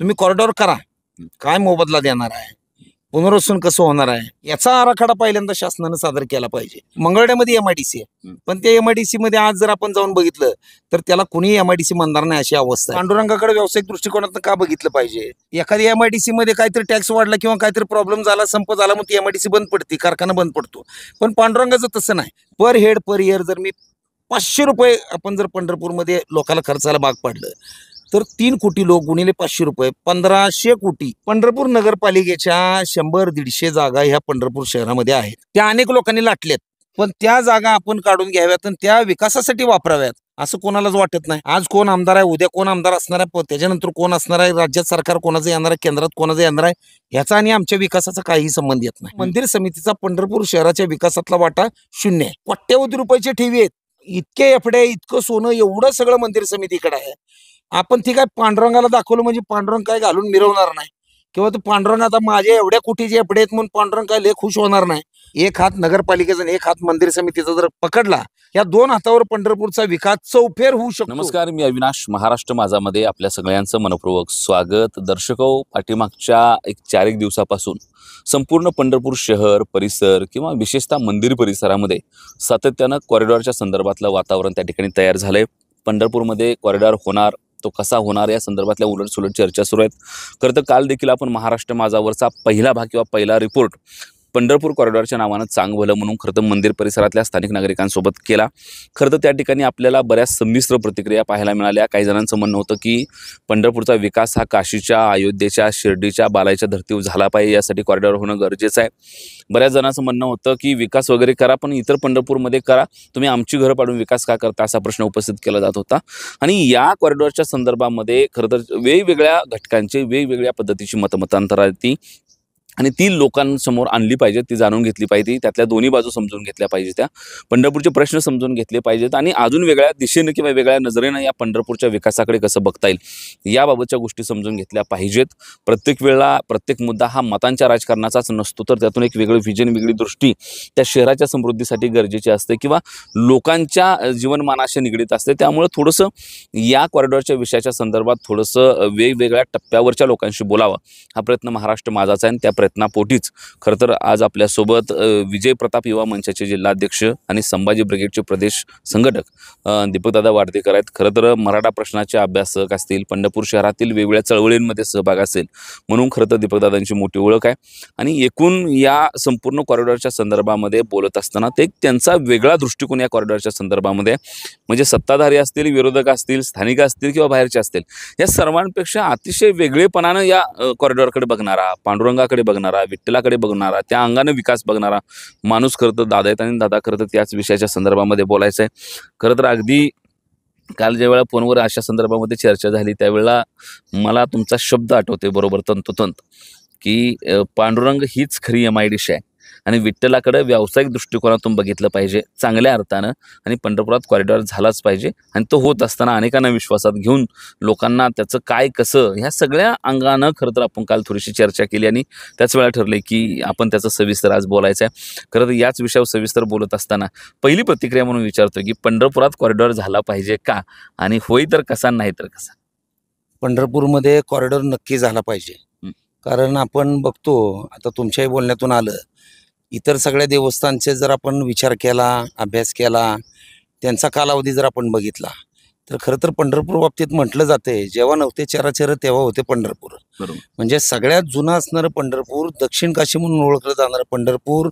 तुम्ही कॉरिडॉर करा काय मोबदला देणार आहे पुनर्वसन कसं होणार आहे याचा आराखडा पहिल्यांदा शासनानं सादर केला पाहिजे मंगळड्यामध्ये एमआयडीसी आहे पण त्या एमआयडीसी मध्ये आज जर आपण जाऊन बघितलं तर त्याला कुणी एमआयडीसी म्हणणार नाही अशी अवस्था पांडुरंगाकडे व्यावसायिक दृष्टिकोनातून का बघितलं पाहिजे एखाद्या सी मध्ये काहीतरी टॅक्स वाढला किंवा काहीतरी प्रॉब्लेम झाला संप झाला मग ती सी बंद पडते कारखाना बंद पडतो पण पांडुरंगाचं तसं नाही पर हेड पर इयर जर मी पाचशे रुपये आपण जर पंढरपूरमध्ये लोकांना खर्चाला भाग पाडलं तर तीन कोटी लोक गुणिले पाचशे रुपये पंधराशे कोटी पंढरपूर नगरपालिकेच्या शंभर दीडशे जागा ह्या पंढरपूर शहरामध्ये आहेत त्या अनेक लोकांनी लाटल्यात पण त्या जागा आपण काढून घ्याव्यात आणि त्या विकासासाठी वापराव्यात असं कोणालाच वाटत नाही आज कोण आमदार आहे उद्या कोण आमदार असणार आहे त्याच्यानंतर कोण असणार आहे राज्यात सरकार कोणाचं येणार आहे केंद्रात कोणाचं येणार आहे ह्याचा आणि आमच्या विकासाचा काहीही संबंध येत नाही मंदिर समितीचा पंढरपूर शहराच्या विकासातला वाटा शून्य आहे कोट्यवधी रुपयाचे ठेवी आहेत इतके एफडे इतकं सोनं एवढं सगळं मंदिर समितीकडे आहे आपण ती काय पांडुरंगाला दाखवलं म्हणजे पांडुरंग काय घालून मिरवणार नाही किंवा तो पांडुरंग आता माझ्या एवढ्या जे एपडे आहेत म्हणून पांडुरंग काय ले खुश होणार नाही एक हात नगरपालिकेचा आणि एक हात मंदिर समितीचा जर पकडला या दोन हातावर पंढरपूरचा विकास चौफेर होऊ शकतो नमस्कार मी अविनाश महाराष्ट्र माझामध्ये आपल्या सगळ्यांचं मनपूर्वक स्वागत दर्शको पाठीमागच्या एक चार एक दिवसापासून संपूर्ण पंढरपूर शहर परिसर किंवा विशेषतः मंदिर परिसरामध्ये सातत्यानं कॉरिडॉरच्या संदर्भातलं वातावरण त्या ठिकाणी तयार झालंय पंढरपूरमध्ये कॉरिडॉर होणार तो कसा होणार या संदर्भातल्या उलटसुलट चर्चा सुरू आहेत खरं तर काल देखील आपण महाराष्ट्र माझावरचा पहिला भाग किंवा पहिला रिपोर्ट पंढरपूर कॉरिडॉरच्या नावानं चांग भलं म्हणून खरं तर मंदिर परिसरातल्या स्थानिक नागरिकांसोबत केला खरं तर त्या ठिकाणी आपल्याला बऱ्याच संमिश्र प्रतिक्रिया पाहायला मिळाल्या काही जणांचं म्हणणं होतं की पंढरपूरचा विकास हा काशीच्या अयोध्येच्या शिर्डीच्या बालाच्या धर्तीवर झाला पाहिजे यासाठी कॉरिडॉर होणं गरजेचं आहे बऱ्याच जणांचं म्हणणं होतं की विकास वगैरे करा पण इतर पंढरपूरमध्ये करा तुम्ही आमची घरं पाडून विकास का करता असा प्रश्न उपस्थित केला जात होता आणि या कॉरिडॉरच्या संदर्भामध्ये खरं तर वेगवेगळ्या घटकांचे वेगवेगळ्या पद्धतीची मतमतांतराती आणि ती लोकांसमोर आणली पाहिजेत ती जाणून घेतली पाहिजे त्यातल्या दोन्ही बाजू समजून घेतल्या पाहिजे त्या पंढरपूरचे प्रश्न समजून घेतले पाहिजेत आणि अजून वेगळ्या दिशेनं किंवा वेगळ्या नजरेनं या पंढरपूरच्या विकासाकडे कसं बघता येईल याबाबतच्या गोष्टी समजून घेतल्या पाहिजेत प्रत्येक वेळेला प्रत्येक मुद्दा हा मतांच्या राजकारणाचाच नसतो तर त्यातून एक वेगळं व्हिजन वेगळी दृष्टी त्या शहराच्या समृद्धीसाठी गरजेची असते किंवा लोकांच्या जीवनमानाशी निगडीत असते त्यामुळं थोडंसं या कॉरिडॉरच्या विषयाच्या संदर्भात थोडंसं वेगवेगळ्या टप्प्यावरच्या लोकांशी बोलावं हा प्रयत्न महाराष्ट्र माझाचा आहे आणि त्या प्रयत्नापोटीच खरं तर आज आपल्यासोबत विजय प्रताप युवा मंचाचे जिल्हाध्यक्ष आणि संभाजी ब्रिगेडचे प्रदेश संघटक दीपकदादा वाडदेकर आहेत खरं तर मराठा प्रश्नाचे अभ्यासक असतील पंढरपूर शहरातील वेगवेगळ्या चळवळींमध्ये सहभाग असेल म्हणून खरं तर दीपकदादांची मोठी ओळख आहे आणि एकूण या संपूर्ण कॉरिडॉरच्या संदर्भामध्ये बोलत असताना ते त्यांचा वेगळा दृष्टिकोन या कॉरिडॉरच्या संदर्भामध्ये म्हणजे सत्ताधारी असतील विरोधक असतील स्थानिक असतील किंवा बाहेरचे असतील या सर्वांपेक्षा अतिशय वेगळेपणानं या कॉरिडॉरकडे बघणारा पांडुरंगाकडे बघणार बघणारा विठ्ठलाकडे बघणारा त्या अंगाने विकास बघणारा माणूस खरं तर दादा आहेत आणि दादा खरं तर त्याच विषयाच्या संदर्भामध्ये बोलायचं आहे खरं तर अगदी काल ज्यावेळा फोनवर अशा संदर्भामध्ये चर्चा झाली त्यावेळेला मला तुमचा शब्द आठवते बरोबर तंतोतंत की पांडुरंग हीच खरी एम डिश आहे आणि विठ्ठलाकडे व्यावसायिक दृष्टिकोनातून बघितलं पाहिजे चांगल्या अर्थानं आणि पंढरपुरात कॉरिडॉर झालाच पाहिजे आणि तो होत असताना अनेकांना विश्वासात घेऊन लोकांना त्याचं काय कसं ह्या सगळ्या अंगानं खरं तर आपण काल थोडीशी चर्चा केली आणि त्याच वेळा ठरले की आपण त्याचं सविस्तर आज बोलायचं आहे खरं तर याच विषयावर सविस्तर बोलत असताना पहिली प्रतिक्रिया म्हणून विचारतो की पंढरपुरात कॉरिडॉर झाला पाहिजे का आणि होई तर कसा नाही तर कसा पंढरपूरमध्ये कॉरिडॉर नक्की झाला पाहिजे कारण आपण बघतो आता तुमच्याही बोलण्यातून आलं इतर सगळ्या देवस्थानचे जर आपण विचार केला अभ्यास केला त्यांचा कालावधी जर आपण बघितला तर खरं तर पंढरपूर बाबतीत म्हटलं जाते जेव्हा नव्हते चराचर तेव्हा होते पंढरपूर म्हणजे सगळ्यात जुनं असणारं पंढरपूर दक्षिण काशी म्हणून ओळखलं जाणारं पंढरपूर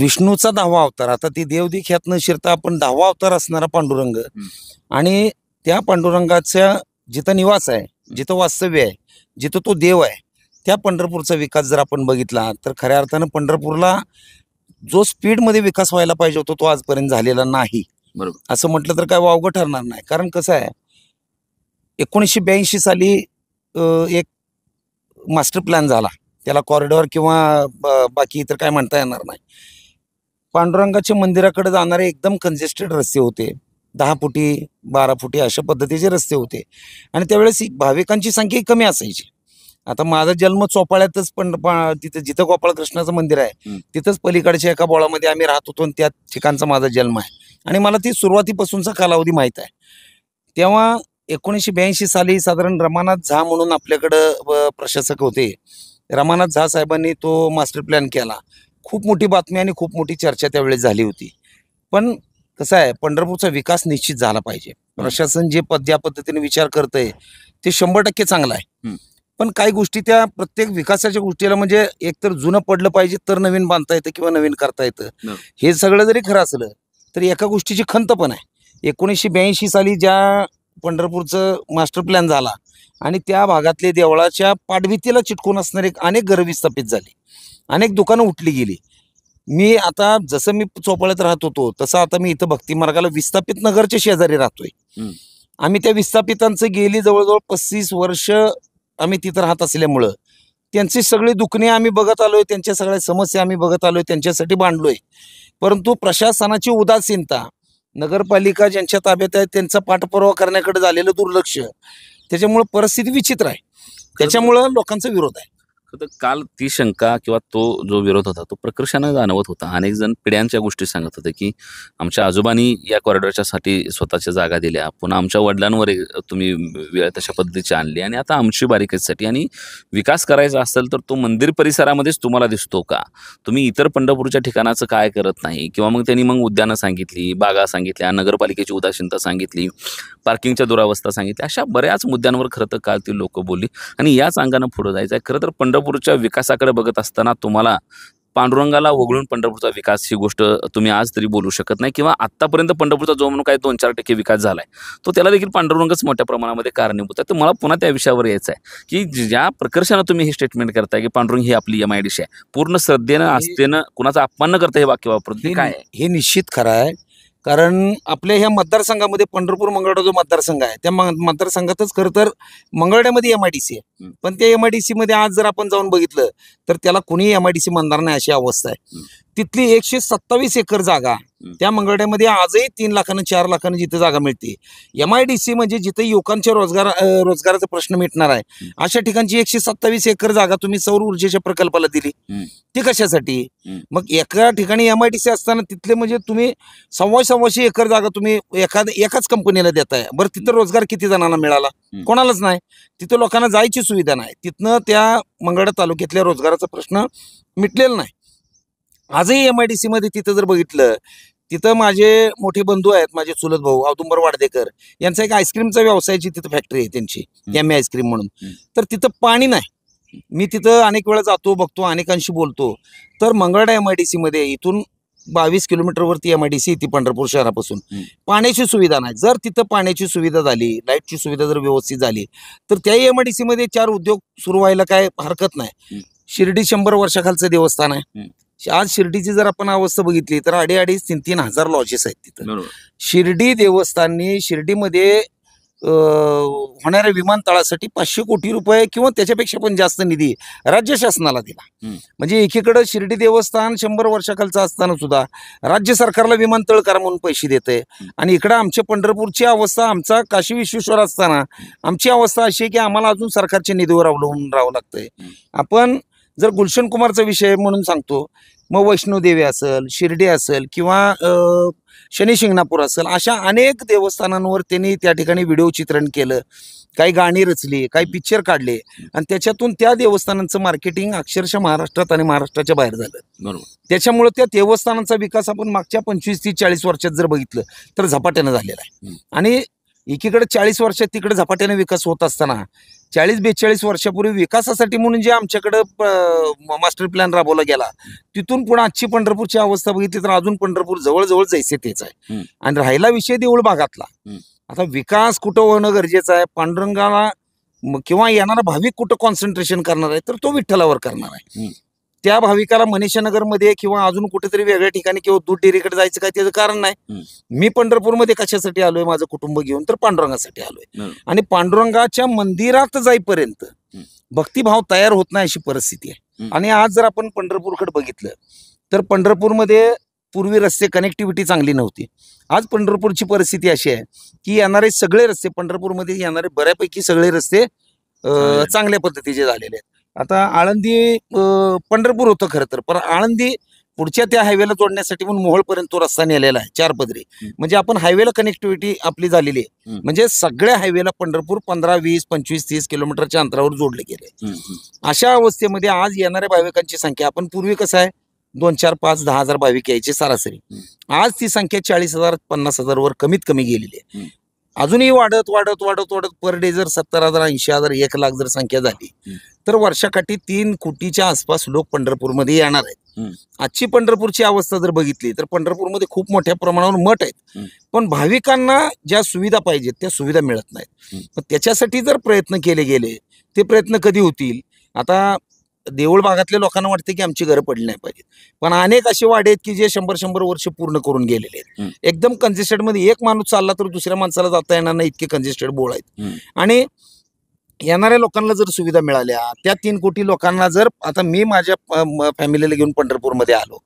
विष्णूचा दहावा अवतार आता ती देवदी ख्यात न शिरता आपण दहावा अवतार असणारा पांडुरंग आणि त्या पांडुरंगाचा जिथं निवास आहे जिथं वास्तव्य आहे जिथं तो देव आहे त्या पंढरपूरचा विकास जर आपण बघितला तर खऱ्या अर्थानं पंढरपूरला जो स्पीड मध्ये विकास व्हायला पाहिजे होतो तो आजपर्यंत झालेला नाही बरोबर असं म्हटलं तर काय वावगं ठरणार नाही कारण कसं आहे एकोणीसशे ब्याऐंशी साली एक मास्टर प्लॅन झाला त्याला कॉरिडॉर किंवा बाकी इतर काय म्हणता येणार नाही पांडुरंगाच्या मंदिराकडे जाणारे एकदम कंजेस्टेड रस्ते होते दहा फुटी बारा फुटी अशा पद्धतीचे रस्ते होते आणि त्यावेळेस भाविकांची संख्या कमी असायची आता माझा जन्म चोपाळ्यातच पण तिथं जिथं कृष्णाचं मंदिर आहे तिथंच पलीकडच्या एका बोळामध्ये आम्ही राहत होतो आणि त्या ठिकाणचा माझा जन्म आहे आणि मला ती सुरुवातीपासूनचा कालावधी माहीत आहे तेव्हा एकोणीसशे ब्याऐंशी साली साधारण रमानाथ झा म्हणून आपल्याकडं प्रशासक होते रमानाथ झा साहेबांनी तो मास्टर प्लॅन केला खूप मोठी बातमी आणि खूप मोठी चर्चा त्यावेळेस झाली होती पण कसं आहे पंढरपूरचा विकास निश्चित झाला पाहिजे प्रशासन जे पद ज्या पद्धतीने विचार करतंय ते शंभर टक्के चांगला आहे पण काही गोष्टी त्या प्रत्येक विकासाच्या गोष्टीला म्हणजे एकतर जुनं पडलं पाहिजे तर नवीन बांधता येतं किंवा नवीन करता येतं हे सगळं जरी खरं असलं तरी एका गोष्टीची खंत पण आहे एकोणीसशे ब्याऐंशी साली ज्या पंढरपूरचं मास्टर प्लॅन झाला आणि त्या भागातले देवळाच्या पाठभीतीला चिटकून असणारे अनेक घरं विस्थापित झाली अनेक दुकानं उठली गेली मी आता जसं मी चोपाळ्यात राहत होतो तसं आता मी इथं भक्ती मार्गाला विस्थापित नगरच्या शेजारी राहतोय आम्ही त्या विस्थापितांचं गेली जवळजवळ पस्तीस वर्ष आम्ही तिथं राहत असल्यामुळं त्यांची सगळी दुखणी आम्ही बघत आलोय त्यांच्या सगळ्या समस्या आम्ही बघत आलोय त्यांच्यासाठी बांधलोय परंतु प्रशासनाची उदासीनता नगरपालिका ज्यांच्या ताब्यात आहे त्यांचा पाठपुरावा करण्याकडे झालेलं दुर्लक्ष त्याच्यामुळं परिस्थिती विचित्र आहे त्याच्यामुळं लोकांचा विरोध आहे तर काल ती शंका किंवा तो जो विरोध होता तो प्रकर्षाने जाणवत होता अनेक जण पिढ्यांच्या गोष्टी सांगत होते की आमच्या आजोबांनी या कॉरिडॉरच्या साठी स्वतःच्या जागा दिल्या पुन्हा आमच्या वडिलांवर तुम्ही वेळ तशा पद्धतीची आणली आणि आता आमची बारीकेसाठी आणि विकास करायचा असेल तर तो मंदिर परिसरामध्येच तुम्हाला दिसतो का तुम्ही इतर पंढरपूरच्या ठिकाणाचं काय करत नाही किंवा मग त्यांनी मग उद्यानं सांगितली बागा सांगितल्या नगरपालिकेची उदासीनता सांगितली पार्किंगच्या दुरावस्था सांगितल्या अशा बऱ्याच मुद्द्यांवर खरं तर काल ती लोकं बोलली आणि याच अंगानं पुढं जायचं आहे खरं तर पंढरपूरच्या विकासाकडे बघत असताना तुम्हाला पांडुरंगाला वगळून पंढरपूरचा विकास ही गोष्ट तुम्ही आज तरी बोलू शकत नाही किंवा आत्तापर्यंत पंढरपूरचा जो म्हणून काय दोन चार टक्के विकास झाला आहे तो त्याला देखील पांडुरंगच मोठ्या प्रमाणामध्ये कारणीभूत आहे तर मला पुन्हा त्या विषयावर यायचं आहे की ज्या प्रकर्षानं तुम्ही हे स्टेटमेंट करताय की पांडुरंग ही आपली एम आहे पूर्ण श्रद्धेनं आस्थेनं कुणाचा अपमान करता हे वाक्य वापरतो काय हे निश्चित खरं आहे कारण आपल्या ह्या मतदारसंघामध्ये पंढरपूर मंगळवाडा जो मतदारसंघ आहे त्या मतदारसंघातच खर तर मंगळवाड्यामध्ये सी आहे पण त्या एम सी मध्ये आज जर आपण जाऊन बघितलं तर त्याला डी एमआयडीसी म्हणणार नाही अशी अवस्था आहे तिथली एकशे सत्तावीस एकर जागा त्या मंगळवाड्यामध्ये आजही तीन लाखांना चार लाखांना जिथे जागा मिळते एम आय डी सी म्हणजे जिथे युवकांच्या रोजगार रोजगाराचा प्रश्न मिटणार आहे अशा ठिकाणची एकशे सत्तावीस एकर जागा तुम्ही सौर ऊर्जेच्या प्रकल्पाला दिली ती कशासाठी मग एका ठिकाणी एम असताना तिथले म्हणजे तुम्ही सव्वा सव्वाशे एकर जागा तुम्ही एखाद एकाच कंपनीला देताय बरं तिथं रोजगार किती जणांना मिळाला कोणालाच नाही तिथं लोकांना जायची सुविधा नाही तिथनं त्या मंगळा तालुक्यातल्या रोजगाराचा प्रश्न मिटलेला नाही आजही एम आय डी तिथं जर बघितलं तिथं माझे मोठे बंधू आहेत माझे चुलत भाऊ औदुंबर वाडदेकर यांचा एक आईस्क्रीमचा व्यवसायची तिथं फॅक्टरी आहे त्यांची एम आईस्क्रीम म्हणून तर तिथं पाणी नाही मी तिथं अनेक वेळा जातो बघतो अनेकांशी बोलतो तर मंगळडा एम आय डी मध्ये इथून बावीस किलोमीटरवरती M I D C Pandharpur शहरापासून पाण्याची सुविधा नाही जर तिथं पाण्याची सुविधा झाली लाईटची सुविधा जर व्यवस्थित झाली तर त्याही एम आय डी मध्ये चार उद्योग सुरू व्हायला काय हरकत नाही शिर्डी शंभर वर्षाखालचं देवस्थान आहे आज शिर्डीची जर आपण अवस्था बघितली तर अडी अडीच तीन तीन हजार लॉजेस आहेत तिथं शिर्डी देवस्थाननी शिर्डीमध्ये होणाऱ्या विमानतळासाठी पाचशे कोटी रुपये किंवा त्याच्यापेक्षा पण जास्त निधी राज्य शासनाला दिला म्हणजे एकीकडे शिर्डी देवस्थान शंभर वर्षाखालचं असताना सुद्धा राज्य सरकारला विमानतळ करा म्हणून पैसे देत आहे आणि इकडं आमच्या पंढरपूरची अवस्था आमचा काशी विश्वेश्वर असताना आमची अवस्था अशी आहे की आम्हाला अजून सरकारच्या निधीवर अवलंबून राहावं लागतंय आपण जर गुलशन कुमारचा विषय म्हणून सांगतो मग वैष्णोदेवी असेल शिर्डी असेल किंवा शनी शिंगणापूर असेल अशा अनेक देवस्थानांवर त्यांनी त्या ठिकाणी व्हिडिओ चित्रण केलं काही गाणी रचली काही पिक्चर काढले आणि त्याच्यातून त्या देवस्थानांचं मार्केटिंग अक्षरशः महाराष्ट्रात आणि महाराष्ट्राच्या बाहेर झालं बरोबर त्याच्यामुळे त्या देवस्थानांचा विकास आपण मागच्या पंचवीस ते चाळीस वर्षात जर बघितलं तर झपाट्यानं झालेला आहे आणि एकीकडे चाळीस वर्षात तिकडे झपाट्याने विकास होत असताना चाळीस बेचाळीस वर्षापूर्वी विकासासाठी म्हणून जे आमच्याकडं मास्टर प्लॅन राबवला गेला तिथून पुन्हा आजची पंढरपूरची अवस्था बघितली तर अजून पंढरपूर जवळजवळ जैसे तेच आहे आणि राहिला विषय देऊळ भागातला आता विकास कुठं होणं गरजेचं आहे पांडुरंगाला किंवा येणारा भाविक कुठं कॉन्सन्ट्रेशन करणार आहे तर तो विठ्ठलावर करणार आहे त्या भाविकाला मनीषानगरमध्ये किंवा अजून कुठेतरी वेगळ्या ठिकाणी किंवा दूध डेअरीकडे जायचं काय त्याचं कारण नाही मी पंढरपूरमध्ये कशासाठी आलोय माझं कुटुंब घेऊन तर पांडुरंगासाठी आलोय आणि पांडुरंगाच्या मंदिरात जाईपर्यंत भक्तिभाव तयार होत नाही अशी परिस्थिती आहे आणि आज जर आपण पंढरपूरकडे बघितलं तर पंढरपूरमध्ये पूर्वी रस्ते कनेक्टिव्हिटी चांगली नव्हती आज पंढरपूरची परिस्थिती अशी आहे की येणारे सगळे रस्ते पंढरपूरमध्ये येणारे बऱ्यापैकी सगळे रस्ते चांगल्या पद्धतीचे झालेले आहेत आता आळंदी पंढरपूर होतं खरं तर पण आळंदी पुढच्या त्या हायवेला जोडण्यासाठी म्हणून मोहळपर्यंत तो रस्ता नेलेला आहे चार पदरी म्हणजे आपण हायवेला कनेक्टिव्हिटी आपली झालेली आहे म्हणजे सगळ्या हायवेला पंढरपूर पंधरा वीस पंचवीस तीस किलोमीटरच्या अंतरावर जोडले गेले अशा अवस्थेमध्ये आज येणाऱ्या भाविकांची संख्या आपण पूर्वी कसं आहे दोन चार पाच दहा हजार भाविक यायचे सरासरी आज ती संख्या चाळीस हजार पन्नास हजार वर कमीत कमी गेलेली आहे अजूनही वाढत वाढत वाढत वाढत पर डे जर सत्तर हजार ऐंशी हजार एक लाख जर संख्या झाली तर वर्षाकाठी तीन कोटीच्या आसपास लोक पंढरपूरमध्ये येणार आहेत आजची पंढरपूरची अवस्था जर बघितली तर पंढरपूरमध्ये खूप मोठ्या प्रमाणावर मठ आहेत पण भाविकांना ज्या सुविधा पाहिजेत त्या सुविधा मिळत नाहीत त्याच्यासाठी जर प्रयत्न केले गेले ते प्रयत्न कधी होतील आता देऊळ भागातल्या लोकांना वाटते की आमची घरं पडली नाही पाहिजे पण अनेक असे वाडे आहेत की जे शंभर शंभर वर्ष पूर्ण करून गेलेले आहेत एकदम कंजेस्टेड मध्ये एक माणूस चालला तर दुसऱ्या माणसाला जाता येणार नाही इतके कंजेस्टेड बोळ आहेत आणि येणाऱ्या लोकांना जर सुविधा मिळाल्या त्या तीन कोटी लोकांना जर आता मी माझ्या फॅमिलीला घेऊन पंढरपूरमध्ये आलो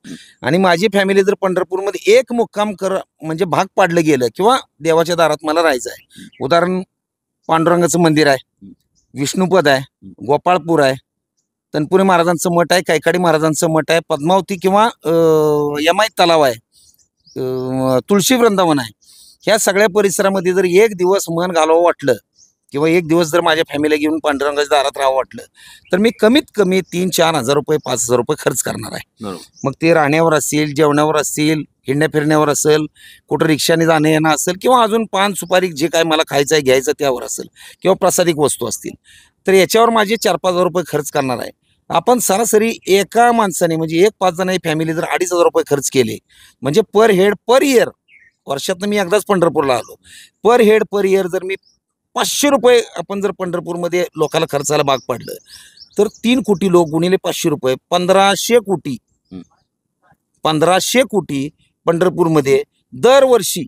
आणि माझी फॅमिली जर पंढरपूरमध्ये एक मुक्काम कर म्हणजे भाग पाडलं गेलं किंवा देवाच्या दारात मला राहायचं आहे उदाहरण पांडुरंगाचं मंदिर आहे विष्णुपद आहे गोपाळपूर आहे तनपुरी महाराजांचं मठ आहे कायकाडी महाराजांचं मठ आहे पद्मावती किंवा यमाय तलाव आहे तुळशी वृंदावन आहे ह्या सगळ्या परिसरामध्ये जर एक दिवस मन घालावं वाटलं किंवा एक दिवस जर माझ्या फॅमिलीला घेऊन पांडुरंगाच्या दारात राहावं वाटलं तर मी कमीत कमी तीन चार हजार रुपये पाच हजार रुपये खर्च करणार आहे मग ते राहण्यावर असेल जेवणावर असेल हिंड्या फिरण्यावर असेल कुठं रिक्षाने जाणं येणं असेल किंवा अजून पान सुपारी जे काय मला खायचं आहे घ्यायचं त्यावर असेल किंवा प्रसादिक वस्तू असतील तर याच्यावर माझे चार पाच हजार रुपये खर्च करणार आहे आपण सरासरी एका माणसाने म्हणजे एक पाच जण फॅमिली जर अडीच हजार रुपये खर्च केले म्हणजे पर हेड पर इयर वर्षात मी एकदाच पंढरपूरला आलो पर हेड पर इयर जर मी पाचशे रुपये आपण जर पंढरपूरमध्ये लोकाला खर्चाला भाग पाडलं तर तीन कोटी लोक गुणिले पाचशे रुपये पंधराशे कोटी पंधराशे कोटी पंढरपूरमध्ये दरवर्षी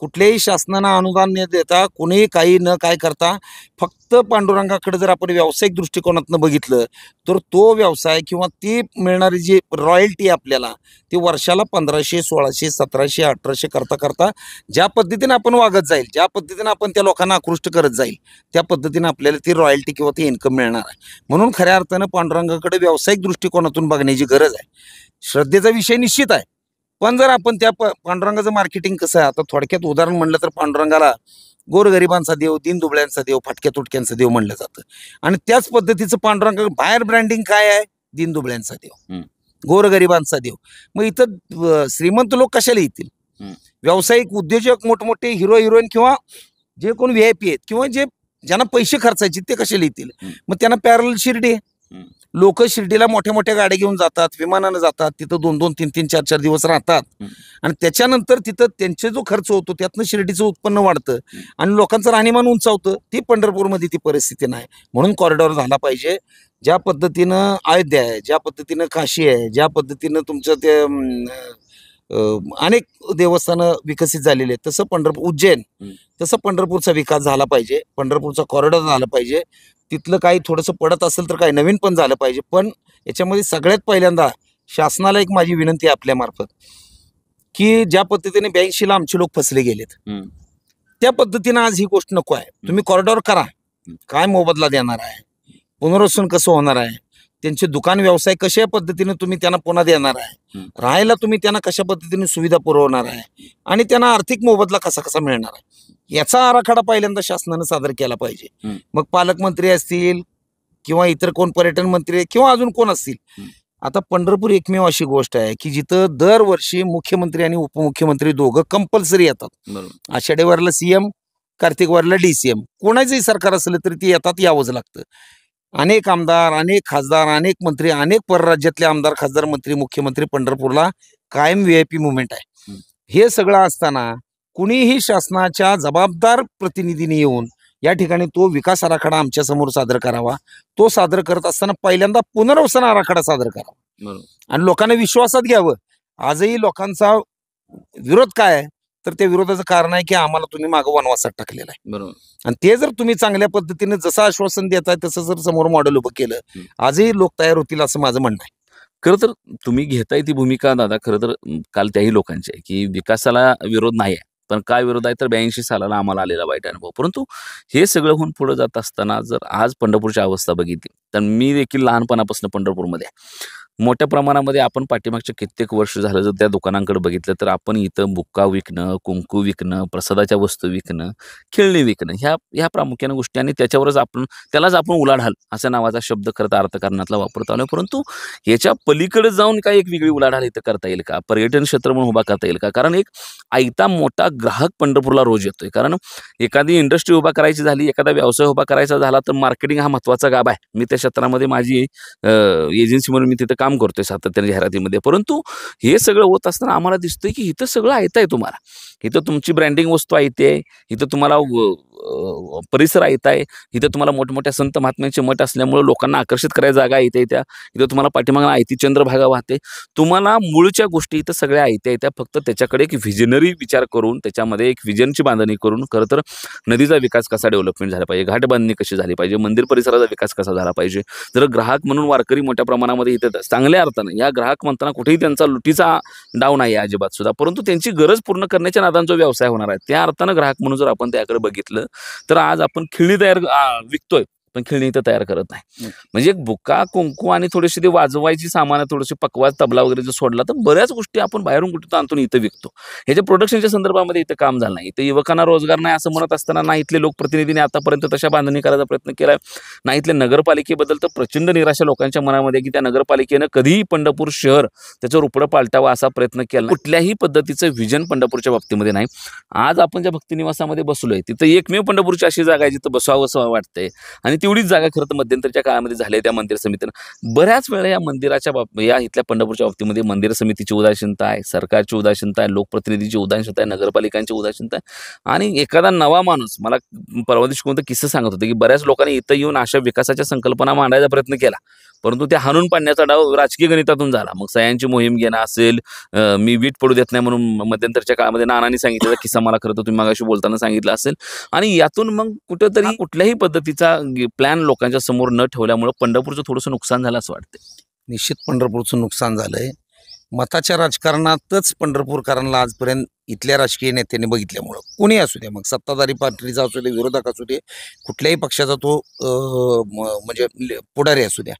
कुठल्याही शासनानं अनुदान न देता कुणीही काही न काय करता फक्त पांडुरंगाकडे जर आपण व्यावसायिक दृष्टिकोनातनं बघितलं तर तो व्यवसाय किंवा ती मिळणारी जी रॉयल्टी आपल्याला ती वर्षाला पंधराशे सोळाशे सतराशे अठराशे करता करता ज्या पद्धतीने आपण वागत जाईल ज्या पद्धतीने आपण त्या लोकांना आकृष्ट करत जाईल त्या पद्धतीने आपल्याला ती रॉयल्टी किंवा ती इन्कम मिळणार आहे म्हणून खऱ्या अर्थानं पांडुरंगाकडे व्यावसायिक दृष्टिकोनातून बघण्याची गरज आहे श्रद्धेचा विषय निश्चित आहे पण जर आपण त्या पांडुरंगाचं मार्केटिंग कसं आहे आता थोडक्यात उदाहरण म्हणलं तर पांडुरंगाला गोरगरिबांचा देव दिनदुबळ्यांचा दुबळ्यांचा देव फाटक्या तुटक्यांचा देव म्हणलं जातं आणि त्याच पद्धतीचं पांडुरंग बाहेर ब्रँडिंग काय आहे दिन दुबळ्यांचा देव गोरगरिबांचा देव मग इथं श्रीमंत लोक कशाला येतील व्यावसायिक उद्योजक मोठमोठे हिरो हिरोईन किंवा जे कोण व्ही आय पी आहेत किंवा जे ज्यांना पैसे खर्चायचे ते कशाला लिहितील मग त्यांना पॅरल शिर्डी लोक शिर्डीला मोठ्या मोठ्या गाड्या घेऊन जातात विमानानं जातात तिथं दोन दोन तीन तीन चार चार दिवस राहतात आणि त्याच्यानंतर तिथं त्यांचे जो खर्च होतो त्यातनं शिर्डीचं उत्पन्न वाढतं आणि लोकांचं राहणीमान उंचावतं ती पंढरपूरमध्ये ती परिस्थिती नाही म्हणून कॉरिडॉर झाला पाहिजे ज्या पद्धतीनं अयोध्या आहे ज्या पद्धतीनं काशी आहे ज्या पद्धतीनं तुमचं ते अनेक देवस्थानं विकसित झालेले आहेत तसं पंढरपूर उज्जैन तसं पंढरपूरचा विकास झाला पाहिजे पंढरपूरचा कॉरिडॉर झाला पाहिजे तिथलं काही थोडंसं पडत असेल तर काही नवीन पण झालं पाहिजे पण याच्यामध्ये सगळ्यात पहिल्यांदा शासनाला एक माझी विनंती आहे आपल्यामार्फत की ज्या पद्धतीने ब्याऐंशीला आमचे लोक फसले गेलेत त्या पद्धतीनं आज ही गोष्ट नको आहे तुम्ही कॉरिडॉर करा काय मोबदला देणार आहे पुनर्वसन कसं होणार आहे त्यांचे दुकान व्यवसाय कशा पद्धतीने तुम्ही त्यांना पुन्हा देणार आहे राहायला तुम्ही त्यांना कशा पद्धतीने सुविधा पुरवणार आहे आणि त्यांना आर्थिक मोबदला कसा कसा मिळणार आहे याचा आराखडा पहिल्यांदा शासनानं सादर केला पाहिजे मग पालकमंत्री असतील किंवा इतर कोण पर्यटन मंत्री किंवा अजून कोण असतील आता पंढरपूर एकमेव अशी गोष्ट आहे की जिथं दरवर्षी मुख्यमंत्री आणि उपमुख्यमंत्री दोघं कंपल्सरी येतात आषाढी सीएम कार्तिक सी डीसीएम कोणाचंही सरकार असलं तरी ते येतात यावंच लागतं अनेक आमदार अनेक खासदार अनेक मंत्री अनेक परराज्यातले आमदार खासदार मंत्री मुख्यमंत्री पंढरपूरला कायम व्हीआयपी मुवमेंट आहे हे सगळं असताना कुणीही शासनाच्या जबाबदार प्रतिनिधीने येऊन या ठिकाणी तो विकास आराखडा आमच्या समोर सादर करावा तो सादर करत असताना पहिल्यांदा पुनर्वसन आराखडा सादर करावा आणि लोकांना विश्वासात घ्यावं आजही लोकांचा विरोध काय आहे तर त्या विरोधाचं कारण आहे की आम्हाला तुम्ही मागं वनवासात टाकलेला आहे बरोबर आणि ते जर तुम्ही चांगल्या पद्धतीने जसं आश्वासन देत आहे तसं जर समोर मॉडेल उभं केलं आजही लोक तयार होतील असं माझं म्हणणं आहे खरं तर तुम्ही घेताय ती भूमिका दादा खरं तर काल त्याही लोकांची आहे की विकासाला विरोध नाही आहे पण काय विरोध आहे तर ब्याऐंशी सालाला आम्हाला आलेला वाईट अनुभव परंतु हे सगळं होऊन पुढे जात असताना जर आज पंढरपूरची अवस्था बघितली तर मी देखील लहानपणापासून पंढरपूरमध्ये मोठ्या प्रमाणामध्ये आपण पाठीमागच्या कित्येक वर्ष झालं जर त्या दुकानांकडे बघितलं तर आपण इथं बुक्का विकणं कुंकू विकणं प्रसादाच्या वस्तू विकणं खेळणी विकणं ह्या ह्या प्रामुख्यानं गोष्टी आणि त्याच्यावरच आपण त्यालाच आपण उलाढाल असा नावाचा शब्द खरं तर अर्थकारणातला वापरता आलो परंतु ह्याच्या पलीकडे जाऊन काय एक वेगळी उलाढाल इथं करता येईल का पर्यटन क्षेत्र म्हणून उभा करता येईल का कारण एक आयता मोठा ग्राहक पंढरपूरला रोज येतोय कारण एखादी इंडस्ट्री उभा करायची झाली एखादा व्यवसाय उभा करायचा झाला तर मार्केटिंग हा महत्त्वाचा गाब आहे मी त्या क्षेत्रामध्ये माझी एजन्सी म्हणून मी तिथं काम काम करतोय सातत्याने जाहिरातीमध्ये परंतु हे सगळं होत असताना आम्हाला दिसतंय की इथं सगळं आहे तुम्हाला इथं तुमची ब्रँडिंग वस्तू ऐकते इथं तुम्हाला परिसर येत आहे इथं तुम्हाला मोठमोठ्या संत महात्म्यांचे मठ असल्यामुळे लोकांना आकर्षित करायला जागा येते त्या इथं तुम्हाला पाठीमागा आयती चंद्रभागा वाहते तुम्हाला मूळच्या गोष्टी इथं सगळ्या आयत्या येत्या फक्त त्याच्याकडे एक व्हिजनरी विचार करून त्याच्यामध्ये एक व्हिजनची बांधणी करून खरं तर नदीचा विकास कसा डेव्हलपमेंट झाला पाहिजे घाट बांधणी कशी झाली पाहिजे मंदिर परिसराचा विकास कसा झाला पाहिजे जर ग्राहक म्हणून वारकरी मोठ्या प्रमाणामध्ये इथे चांगल्या अर्थानं या ग्राहक म्हणताना कुठेही त्यांचा लुटीचा डाव नाही आहे अजिबात सुद्धा परंतु त्यांची गरज पूर्ण करण्याच्या नादांचा व्यवसाय होणार आहे त्या अर्थानं ग्राहक म्हणून जर आपण त्याकडे बघितलं तर आज आपण खिळी तयार विकतोय पण खेळणी इथं तयार करत नाही म्हणजे एक बुका कुंकू आणि थोडीशी ते वाजवायची सामान थोडीशी पकवाज तबला वगैरे जर सोडला तर बऱ्याच गोष्टी आपण बाहेरून कुठे आणून इथं विकतो ह्याच्या प्रोडक्शनच्या संदर्भामध्ये इथं काम झालं नाही इथं युवकांना रोजगार नाही असं म्हणत असताना ना इथले लोकप्रतिनिधीने आतापर्यंत तशा बांधणी करायचा प्रयत्न केला ना इथल्या नगरपालिकेबद्दल तर प्रचंड निराशा लोकांच्या मनामध्ये की त्या नगरपालिकेनं कधीही पंढरपूर शहर त्याचं रुपडं पालटावं असा प्रयत्न केला कुठल्याही पद्धतीचं व्हिजन पंढरपूरच्या बाबतीमध्ये नाही आज आपण ज्या भक्तिनिवासामध्ये बसलोय तिथं एकमेव पंढरपूरची अशी जागा आहे जिथं बसावं असं वाटतंय आणि म्हणजे तेवढीच जागा खरं तर मध्यंतरच्या काळामध्ये झाली त्या मंदिर समितीनं बऱ्याच वेळा या मंदिराच्या बाब या इथल्या पंढरपूरच्या बाबतीमध्ये मंदिर समितीची उदासीनता आहे सरकारची उदासीनता आहे लोकप्रतिनिधीची उदासीनता आहे नगरपालिकांची उदासीनता आहे आणि एखादा नवा माणूस मला परवा दिवशी कोणतं किस्सा सांगत होते की बऱ्याच लोकांनी इथं येऊन अशा विकासाच्या संकल्पना मांडायचा प्रयत्न केला परंतु त्या हाणून पाडण्याचा डाव राजकीय गणितातून झाला मग सयांची मोहीम घेणं असेल मी वीट पडू देत नाही म्हणून मध्यंतरच्या काळामध्ये नानांनी सांगितलं किस्सा मला खरं तर तुम्ही मागाशी बोलताना सांगितलं असेल आणि यातून मग कुठंतरी कुठल्याही पद्धतीचा प्लॅन लोकांच्या समोर न ठेवल्यामुळं पंढरपूरचं थोडंसं नुकसान झालं असं वाटतं निश्चित पंढरपूरचं नुकसान झालंय मताच्या राजकारणातच पंढरपूरकरांना आजपर्यंत इथल्या राजकीय नेत्यांनी बघितल्यामुळं कोणी असू दे मग सत्ताधारी पार्टीचा असू दे विरोधक असू दे कुठल्याही पक्षाचा तो म्हणजे पुढारी असू द्या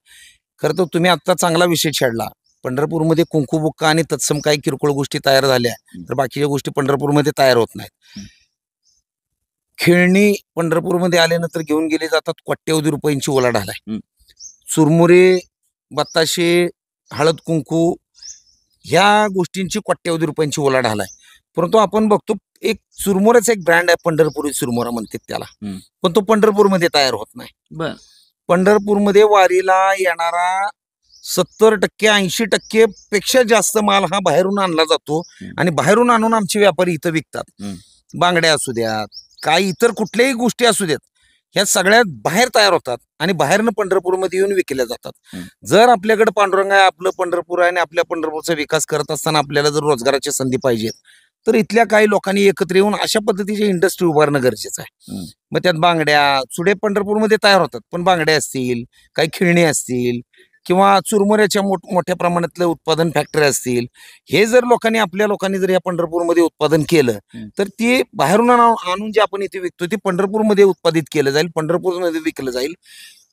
खरं तर तुम्ही आत्ता चांगला विषय छेडला पंढरपूरमध्ये कुंकू बुक्का आणि तत्सम काही किरकोळ गोष्टी तयार झाल्या तर बाकीच्या गोष्टी पंढरपूरमध्ये तयार होत नाहीत खेळणी पंढरपूरमध्ये आल्यानंतर घेऊन गेले जातात कोट्यवधी रुपयांची ओलाढाल आहे चुरमुरे बताशे हळद कुंकू ह्या गोष्टींची कोट्यवधी रुपयांची ओलाढाल आहे परंतु आपण बघतो एक चुरमुराचा एक ब्रँड आहे पंढरपूर चुरमुरा म्हणतात त्याला पण तो पंढरपूरमध्ये तयार होत नाही पंढरपूरमध्ये वारीला येणारा सत्तर टक्के ऐंशी टक्के पेक्षा जास्त माल हा बाहेरून आणला जातो आणि बाहेरून आणून आमचे व्यापारी इथं विकतात बांगड्या असू द्यात काय इतर कुठल्याही गोष्टी असू देत ह्या सगळ्यात बाहेर तयार होतात आणि बाहेरनं पंढरपूरमध्ये येऊन विकल्या जातात जर आपल्याकडे पांडुरंग आहे आपलं पंढरपूर आहे आणि आपल्या पंढरपूरचा विकास करत असताना आपल्याला जर रोजगाराची संधी पाहिजे तर इथल्या काही लोकांनी एकत्र येऊन अशा पद्धतीची इंडस्ट्री उभारणं गरजेचं आहे मग त्यात बांगड्या चुडे पंढरपूरमध्ये तयार होतात पण बांगड्या असतील काही खिळणी असतील किंवा चुरमुऱ्याच्या मोठ मोठ्या प्रमाणातलं उत्पादन फॅक्टरी असतील हे जर लोकांनी आपल्या लोकांनी जर या पंढरपूरमध्ये उत्पादन केलं तर ते बाहेरून आणून जे आपण इथे विकतो ते पंढरपूरमध्ये उत्पादित केलं जाईल पंढरपूरमध्ये विकलं जाईल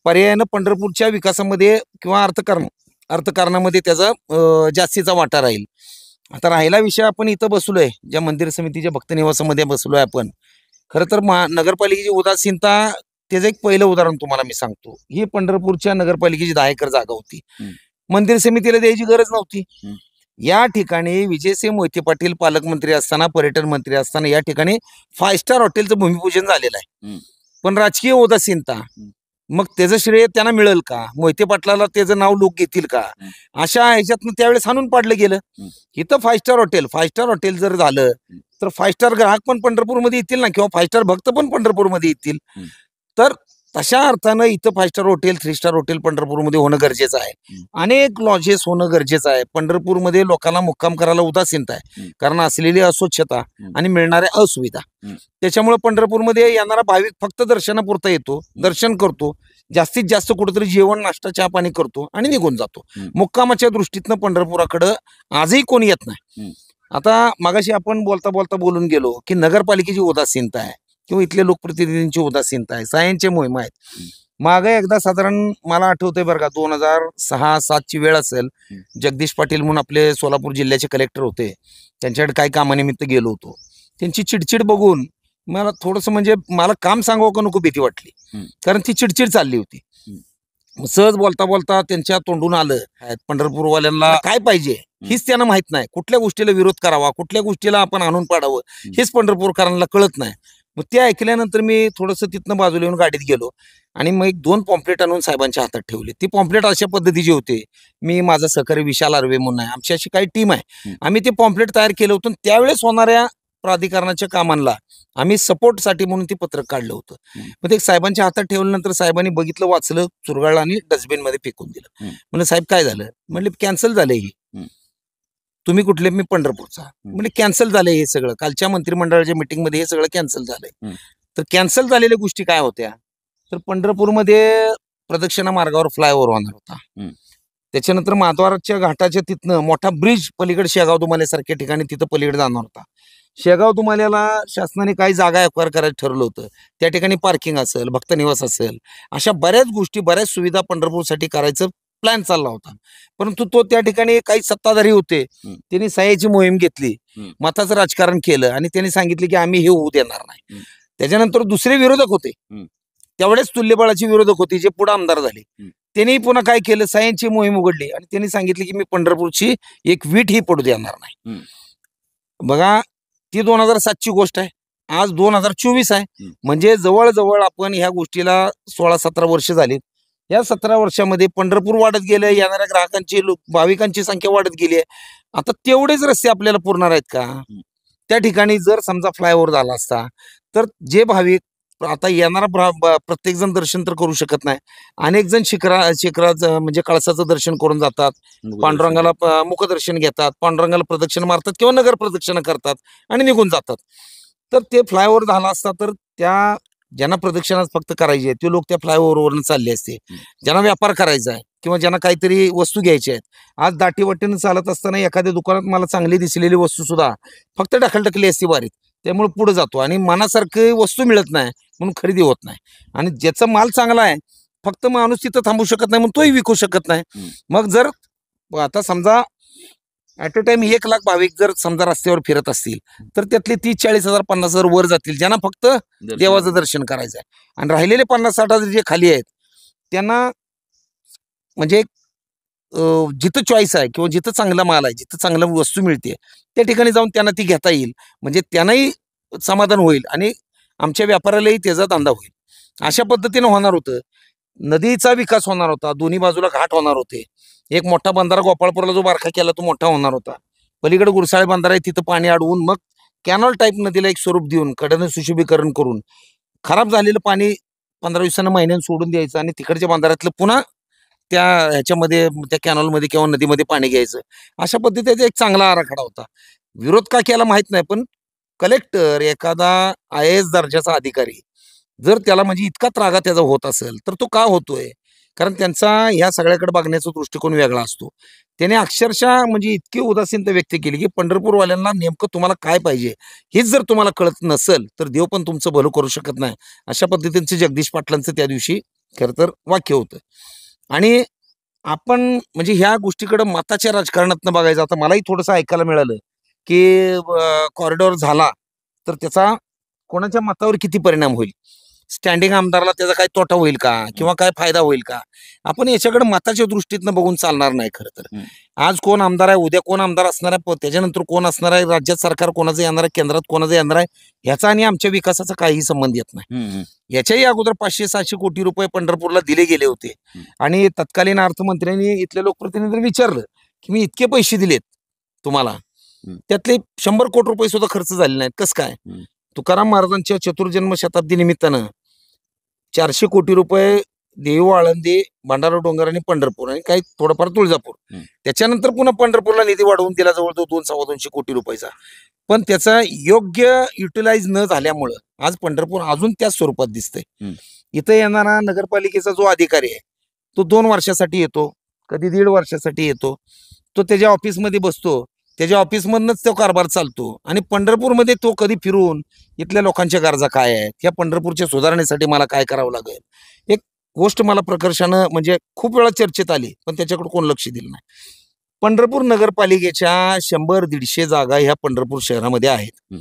पर्यायानं पंढरपूरच्या विकासामध्ये किंवा अर्थकारण अर्थकारणामध्ये त्याचा जास्तीचा वाटा राहील आता राहिला विषय आपण इथं बसलोय ज्या मंदिर समितीच्या भक्त निवासामध्ये बसलोय आपण खरं तर महानगरपालिकेची नगरपालिकेची उदासीनता त्याचं एक पहिलं उदाहरण तुम्हाला मी सांगतो ही पंढरपूरच्या नगरपालिकेची दहा एकर जागा होती मंदिर समितीला द्यायची गरज नव्हती या ठिकाणी विजयसिंह मोहिते पाटील पालकमंत्री असताना पर्यटन मंत्री असताना या ठिकाणी फायव्ह स्टार हॉटेलचं भूमिपूजन झालेलं आहे पण राजकीय उदासीनता मग त्याचं श्रेय त्यांना मिळेल का मोहिते पाटलाला त्याचं नाव लोक घेतील का अशा ह्याच्यातनं त्यावेळेस आणून पाडलं गेलं इथं five star hotel five star hotel जर झालं तर फायव्ह स्टार ग्राहक पण पंढरपूरमध्ये येतील ना किंवा फायव्ह स्टार भक्त पण पंढरपूरमध्ये येतील तर तशा अर्थानं इथं five star hotel three star hotel पंढरपूरमध्ये होणं गरजेचं आहे अनेक लॉजेस होणं गरजेचं आहे पंढरपूरमध्ये लोकांना मुक्काम करायला उदासीनता आहे कारण असलेली अस्वच्छता आणि मिळणाऱ्या असुविधा त्याच्यामुळे पंढरपूरमध्ये येणारा भाविक फक्त दर्शनापुरता येतो दर्शन करतो जास्तीत जास्त कुठेतरी जेवण नाश्ता चहा पाणी करतो आणि निघून जातो मुक्कामाच्या दृष्टीतनं पंढरपुराकडं आजही कोणी येत नाही आता मागाशी आपण बोलता बोलता बोलून गेलो की नगरपालिकेची उदासीनता आहे किंवा इथले लोकप्रतिनिधींची उदासीनता आहे सायनचे मोहिम आहेत मागे एकदा साधारण मला आठवतंय बरं का दोन हजार सहा ची वेळ असेल जगदीश पाटील म्हणून आपले सोलापूर जिल्ह्याचे कलेक्टर होते त्यांच्याकडे काही कामानिमित्त गेलो होतो त्यांची चिडचिड बघून मला थोडस म्हणजे मला काम सांगावं का नको भीती वाटली कारण ती चिडचिड चालली होती सहज बोलता बोलता त्यांच्या तोंडून आलं पंढरपूरवाल्यांना काय पाहिजे हेच त्यांना माहित नाही कुठल्या गोष्टीला विरोध करावा कुठल्या गोष्टीला आपण आणून पाडावं हेच पंढरपूरकरांना कळत नाही मग ते ऐकल्यानंतर मी थोडंसं तिथनं बाजूला येऊन गाडीत गेलो आणि मग एक दोन पॉम्पलेट आणून साहेबांच्या हातात ठेवले ती पॉम्पलेट अशा पद्धतीचे होते मी माझा सहकारी विशाल आर्वे म्हणून आहे आमची अशी काही टीम आहे आम्ही ते पॉम्प्लेट तयार केलं होतं त्यावेळेस होणाऱ्या प्राधिकरणाच्या कामांना आम्ही सपोर्टसाठी म्हणून ते पत्रक काढलं होतं मग ते साहेबांच्या हातात ठेवल्यानंतर साहेबांनी बघितलं वाचलं चुरगाळलं आणि डस्टबिन मध्ये फेकून दिलं म्हणजे साहेब काय झालं म्हणजे कॅन्सल झाले ही तुम्ही कुठले मी पंढरपूरचा म्हणजे कॅन्सल झालंय हे सगळं कालच्या मंत्रिमंडळाच्या मिटिंगमध्ये हे सगळं कॅन्सल झालंय तर कॅन्सल झालेल्या गोष्टी काय होत्या तर पंढरपूरमध्ये प्रदक्षिणा मार्गावर फ्लायओव्हर होणार होता त्याच्यानंतर माधवाराच्या घाटाच्या तिथनं मोठा ब्रिज पलीकडे शेगाव तुम्हाला सारख्या ठिकाणी तिथं पलीकडे जाणार होता शेगाव तुम्हाला शासनाने काही जागा अक्वायर करायचं ठरवलं होतं त्या ठिकाणी पार्किंग असेल भक्तनिवास असेल अशा बऱ्याच गोष्टी बऱ्याच सुविधा पंढरपूरसाठी करायचं प्लॅन चालला होता परंतु तो त्या ठिकाणी काही सत्ताधारी होते त्यांनी सह्याची मोहीम घेतली मताचं राजकारण केलं आणि त्यांनी सांगितले की आम्ही हे होऊ देणार नाही त्याच्यानंतर दुसरे विरोधक होते तेवढेच तुल्यबळाचे विरोधक होते जे पुढे आमदार झाले त्यांनी पुन्हा काय केलं सायनची मोहीम उघडली आणि त्यांनी सांगितले की मी पंढरपूरची एक वीट ही पडू देणार नाही बघा ती दोन हजार ची गोष्ट आहे आज दोन हजार चोवीस आहे म्हणजे जवळजवळ आपण ह्या गोष्टीला सोळा सतरा वर्ष झाली या सतरा वर्षामध्ये पंढरपूर वाढत गेले येणाऱ्या ग्राहकांची लोक भाविकांची संख्या वाढत गेली आहे आता तेवढेच रस्ते आपल्याला पुरणार आहेत का त्या ठिकाणी जर समजा फ्लायओव्हर झाला असता तर जे भाविक आता येणारा प्रत्येक जण दर्शन तर करू शकत नाही अनेक जण शिखरा शिखराच म्हणजे कळसाचं दर्शन करून जातात पांडुरंगाला मुखदर्शन घेतात पांडुरंगाला प्रदक्षिण मारतात किंवा नगर प्रदक्षिणा करतात आणि निघून जातात तर ते फ्लायओव्हर झाला असता तर त्या ज्यांना प्रदक्षिणाच फक्त करायची आहे ते लोक त्या फ्लायओव्हरवरून चालले असते ज्यांना व्यापार करायचा आहे किंवा ज्यांना काहीतरी वस्तू घ्यायच्या आहेत आज दाटीवाटीनं चालत असताना एखाद्या दुकानात मला चांगली दिसलेली वस्तू सुद्धा फक्त ढकली असते बारीक त्यामुळे पुढे जातो आणि मनासारखी वस्तू मिळत नाही म्हणून खरेदी होत नाही आणि ज्याचा माल चांगला आहे फक्त माणूस तिथं थांबू शकत नाही म्हणून तोही विकू शकत नाही मग जर आता समजा ॲट अ टाइम एक लाख भाविक जर समजा रस्त्यावर फिरत असतील तर त्यातले तीस चाळीस हजार पन्नास हजार वर जातील ज्यांना फक्त देवाचं दर्शन करायचं आहे आणि राहिलेले पन्नास साठ हजार जे खाली आहेत त्यांना म्हणजे जिथं चॉईस आहे किंवा जिथं चांगला माल आहे जिथं चांगला वस्तू मिळते त्या ठिकाणी जाऊन त्यांना ती घेता येईल म्हणजे त्यांनाही समाधान होईल आणि आमच्या व्यापाऱ्यालाही त्याचा धंदा होईल अशा पद्धतीनं होणार होतं नदीचा विकास होणार होता दोन्ही बाजूला घाट होणार होते एक मोठा बंधारा गोपाळपूरला जो बारखा केला तो मोठा होणार होता पलीकडे गुरसाळे बंधारा आहे तिथं पाणी अडवून मग कॅनॉल टाईप नदीला एक स्वरूप देऊन कडेने सुशोभीकरण करून खराब झालेलं पाणी पंधरा दिवसांना महिन्यात सोडून द्यायचं आणि तिकडच्या बंधाऱ्यातलं पुन्हा त्या ह्याच्यामध्ये त्या कॅनॉलमध्ये किंवा नदीमध्ये पाणी घ्यायचं अशा पद्धतीचा एक चांगला आराखडा होता विरोध का केला माहीत नाही पण कलेक्टर एखादा आय एस दर्जाचा अधिकारी जर त्याला म्हणजे इतका त्रागा त्याचा होत असेल तर तो का होतोय कारण त्यांचा ह्या सगळ्याकडे बघण्याचा दृष्टिकोन वेगळा असतो त्याने अक्षरशः म्हणजे इतकी उदासीनता व्यक्त केली की पंढरपूरवाल्यांना नेमकं तुम्हाला काय पाहिजे हेच जर तुम्हाला कळत नसेल तर देव पण तुमचं भलं करू शकत नाही अशा पद्धतीचं जगदीश पाटलांचं त्या दिवशी खरं तर वाक्य होतं आणि आपण म्हणजे ह्या गोष्टीकडं मताच्या राजकारणातनं बघायचं आता मलाही थोडंसं ऐकायला मिळालं की कॉरिडॉर झाला तर त्याचा कोणाच्या मतावर किती परिणाम होईल स्टँडिंग आमदारला त्याचा काय तोटा होईल का किंवा काय फायदा होईल का आपण याच्याकडे मताच्या दृष्टीतनं बघून चालणार नाही खरं तर आज कोण आमदार आहे उद्या कोण आमदार असणार आहे त्याच्यानंतर कोण असणार आहे राज्यात सरकार कोणाचं येणार आहे केंद्रात कोणाचं येणार आहे याचा आणि आमच्या विकासाचा काहीही संबंध येत नाही याच्याही अगोदर पाचशे सहाशे कोटी रुपये पंढरपूरला दिले गेले होते आणि तत्कालीन अर्थमंत्र्यांनी इथले लोकप्रतिनिधी विचारलं की मी इतके पैसे दिलेत तुम्हाला त्यातले शंभर कोटी रुपये सुद्धा खर्च झाले नाहीत कस काय तुकाराम महाराजांच्या चतुर्जन्म शताब्दी निमित्तानं चारशे कोटी रुपये देऊ आळंदी भंडारा डोंगर आणि पंढरपूर आणि काही थोडंफार तुळजापूर त्याच्यानंतर पुन्हा पंढरपूरला निधी वाढवून दिला जवळ दोन सव्वा दोनशे कोटी रुपयाचा पण त्याचा योग्य युटिलाइज न झाल्यामुळं आज पंढरपूर अजून त्याच स्वरूपात दिसतंय इथं येणारा नगरपालिकेचा जो अधिकारी आहे तो दोन वर्षासाठी येतो कधी दीड वर्षासाठी येतो तो त्याच्या ऑफिसमध्ये बसतो त्याच्या ऑफिसमधनंच तो कारभार चालतो आणि पंढरपूरमध्ये तो कधी फिरून इथल्या लोकांच्या गरजा काय आहेत या पंढरपूरच्या सुधारणेसाठी मला काय करावं लागेल एक गोष्ट मला प्रकर्षानं म्हणजे खूप वेळा चर्चेत आली पण त्याच्याकडे कोण लक्ष दिलं नाही पंढरपूर नगरपालिकेच्या शंभर दीडशे जागा ह्या पंढरपूर शहरामध्ये आहेत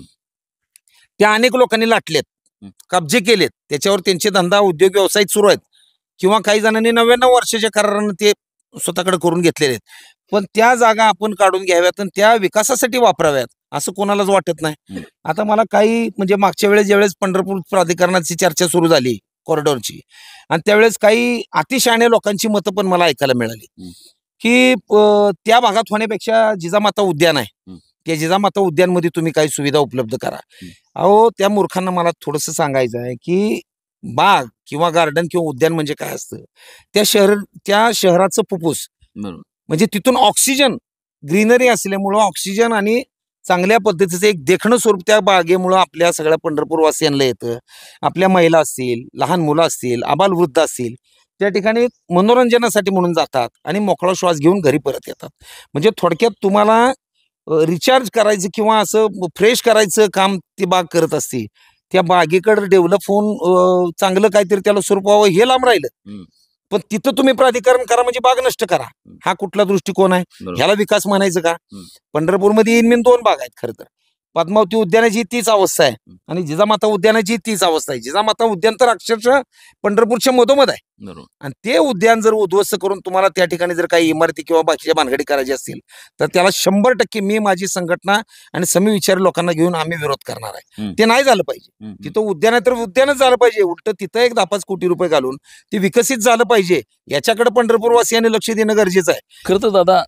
त्या अनेक लोकांनी लाटलेत कब्जे केलेत त्याच्यावर त्यांचे धंदा उद्योग व्यवसाय सुरू आहेत किंवा काही जणांनी नव्याण्णव वर्षाच्या करारानं ते स्वतःकडे करून घेतलेले आहेत पण त्या जागा आपण काढून घ्याव्यात आणि त्या विकासासाठी वापराव्यात असं कोणालाच वाटत नाही आता मला काही म्हणजे मागच्या वेळेस ज्यावेळेस पंढरपूर प्राधिकरणाची चर्चा सुरू झाली कॉरिडॉरची आणि त्यावेळेस काही अतिशहाण्या लोकांची मतं पण मला ऐकायला मिळाली की त्या भागात होण्यापेक्षा जिजामाता उद्यान आहे त्या जिजामाता मध्ये तुम्ही काही सुविधा उपलब्ध करा अहो त्या मूर्खांना मला थोडस सांगायचं आहे की बाग किंवा गार्डन किंवा उद्यान म्हणजे काय असतं त्या शहर त्या शहराचं फुफ्फुस म्हणजे तिथून ऑक्सिजन ग्रीनरी असल्यामुळं ऑक्सिजन आणि चांगल्या पद्धतीचं एक देखणं स्वरूप त्या बागेमुळं आपल्या सगळ्या पंढरपूरवासियांना येतं आपल्या महिला असतील लहान मुलं असतील आबालवृद्ध असतील त्या ठिकाणी मनोरंजनासाठी म्हणून जातात आणि मोकळा श्वास घेऊन घरी परत येतात म्हणजे थोडक्यात तुम्हाला रिचार्ज करायचं किंवा असं फ्रेश करायचं काम ती बाग करत असते त्या बागेकडं डेव्हलप होऊन चांगलं काहीतरी त्याला स्वरूप व्हावं हे लांब राहिलं पण तिथं तुम्ही प्राधिकरण करा म्हणजे बाग नष्ट करा हा कुठला दृष्टिकोन आहे ह्याला विकास म्हणायचं का मध्ये पंढरपूरमध्ये इनमिन दोन बाग आहेत खर तर पद्मावती उद्यानाची तीच अवस्था आहे आणि जिजामाता उद्यानाची तीच अवस्था आहे जिजामाता उद्यान तर अक्षरशः पंढरपूरच्या मधोमध आहे आणि ते उद्यान जर उद्ध्वस्त करून तुम्हाला त्या ठिकाणी जर काही इमारती किंवा बाकीच्या भानगडी करायची असतील तर त्याला शंभर टक्के मी माझी संघटना आणि समी विचार लोकांना घेऊन आम्ही विरोध करणार आहे ते नाही झालं पाहिजे तिथं उद्यान तर उद्यानच झालं पाहिजे उलट तिथं एक दहा पाच कोटी रुपये घालून ते विकसित झालं पाहिजे याच्याकडे पंढरपूरवासियांनी लक्ष देणं गरजेचं आहे खरं तर दादा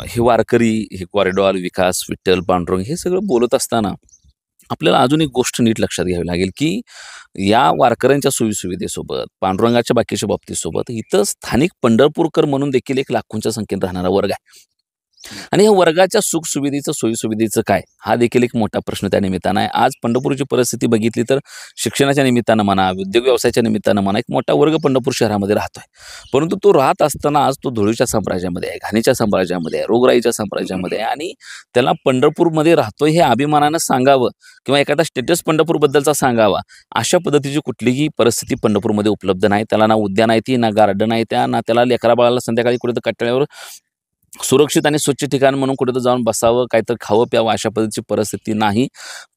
हे वारकरी हे कॉरिडॉर विकास विठ्ठल पांडुरंग हे सगळं बोलत असताना आपल्याला अजून एक गोष्ट नीट लक्षात घ्यावी लागेल की या वारकऱ्यांच्या सोयीसुविधेसोबत पांडुरंगाच्या बाकीच्या बाबतीसोबत इथं स्थानिक पंढरपूरकर म्हणून देखील एक लाखोंच्या संख्येत राहणारा वर्ग आहे आणि या वर्गाच्या सुखसुविधेचं सोयीसुविधेचं काय हा देखील एक मोठा प्रश्न त्या निमित्तानं आहे आज पंढरपूरची परिस्थिती बघितली तर शिक्षणाच्या निमित्तानं म्हणा उद्योग व्यवसायाच्या निमित्तानं म्हणा एक मोठा वर्ग पंढरपूर शहरामध्ये राहतोय परंतु तो राहत असताना आज तो धुळीच्या साम्राज्यामध्ये आहे घाणीच्या साम्राज्यामध्ये आहे रोगराईच्या साम्राज्यामध्ये आहे आणि त्याला पंढरपूरमध्ये राहतोय हे अभिमानानं सांगावं किंवा एखादा स्टेटस पंढरपूरबद्दलचा सांगावा अशा पद्धतीची कुठलीही परिस्थिती पंढरपूरमध्ये उपलब्ध नाही त्याला ना उद्यान आहे ती ना गार्डन आहे त्या ना त्याला लेकरा बाळाला संध्याकाळी कुठे तर कट्ट्यावर सुरक्षित आणि स्वच्छ ठिकाण म्हणून कुठेतरी जाऊन बसावं काहीतरी खावं प्यावं अशा पद्धतीची परिस्थिती नाही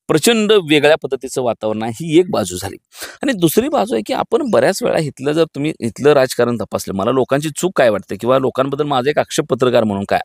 प्रचंड वेगळ्या पद्धतीचं वातावरण आहे ही एक बाजू झाली आणि दुसरी बाजू आहे की आपण बऱ्याच वेळा इथलं जर तुम्ही इथलं राजकारण तपासलं मला लोकांची चूक काय वाटते किंवा लोकांबद्दल माझं एक आक्षेप पत्रकार म्हणून काय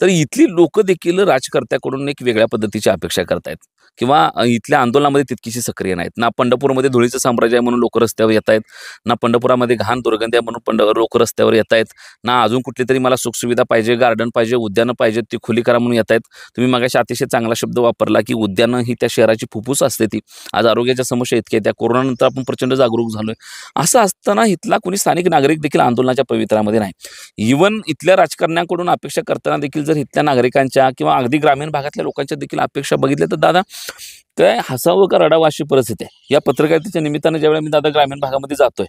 तर इथली लोक देखील राजकर्त्याकडून एक वेगळ्या पद्धतीची अपेक्षा करतायत किंवा इथल्या आंदोलनामध्ये तितकीशी सक्रिय नाहीत ना पंढरपूरमध्ये धुळीचं साम्राज्य आहे म्हणून लोक रस्त्यावर येत आहेत ना पंढरपुरामध्ये घाण दुर्गंधी आहे म्हणून पंढ लोक रस्त्यावर येत आहेत ना अजून कुठली तरी मला सुखसुविधा पाहिजे गार्डन पाहिजे उद्यानं पाहिजेत ती खुली करा म्हणून येत आहेत तुम्ही मगाशी अतिशय चांगला शब्द वापरला की उद्यानं ही त्या शहराची फुफ्फूस असते ती आज आरोग्याच्या समस्या इतक्या त्या कोरोनानंतर आपण प्रचंड जागरूक झालोय असं असताना इथला कोणी स्थानिक नागरिक देखील आंदोलनाच्या पवित्रामध्ये नाही इव्हन इथल्या राजकारण्यांकडून अपेक्षा करताना देखील जर इथल्या नागरिकांच्या किंवा अगदी ग्रामीण भागातल्या लोकांच्या देखील अपेक्षा बघितल्या तर दादा काय हसावं का रडावं अशी परिस्थिती आहे या पत्रकारितेच्या निमित्तानं ज्यावेळी मी दादा ग्रामीण भागामध्ये जातोय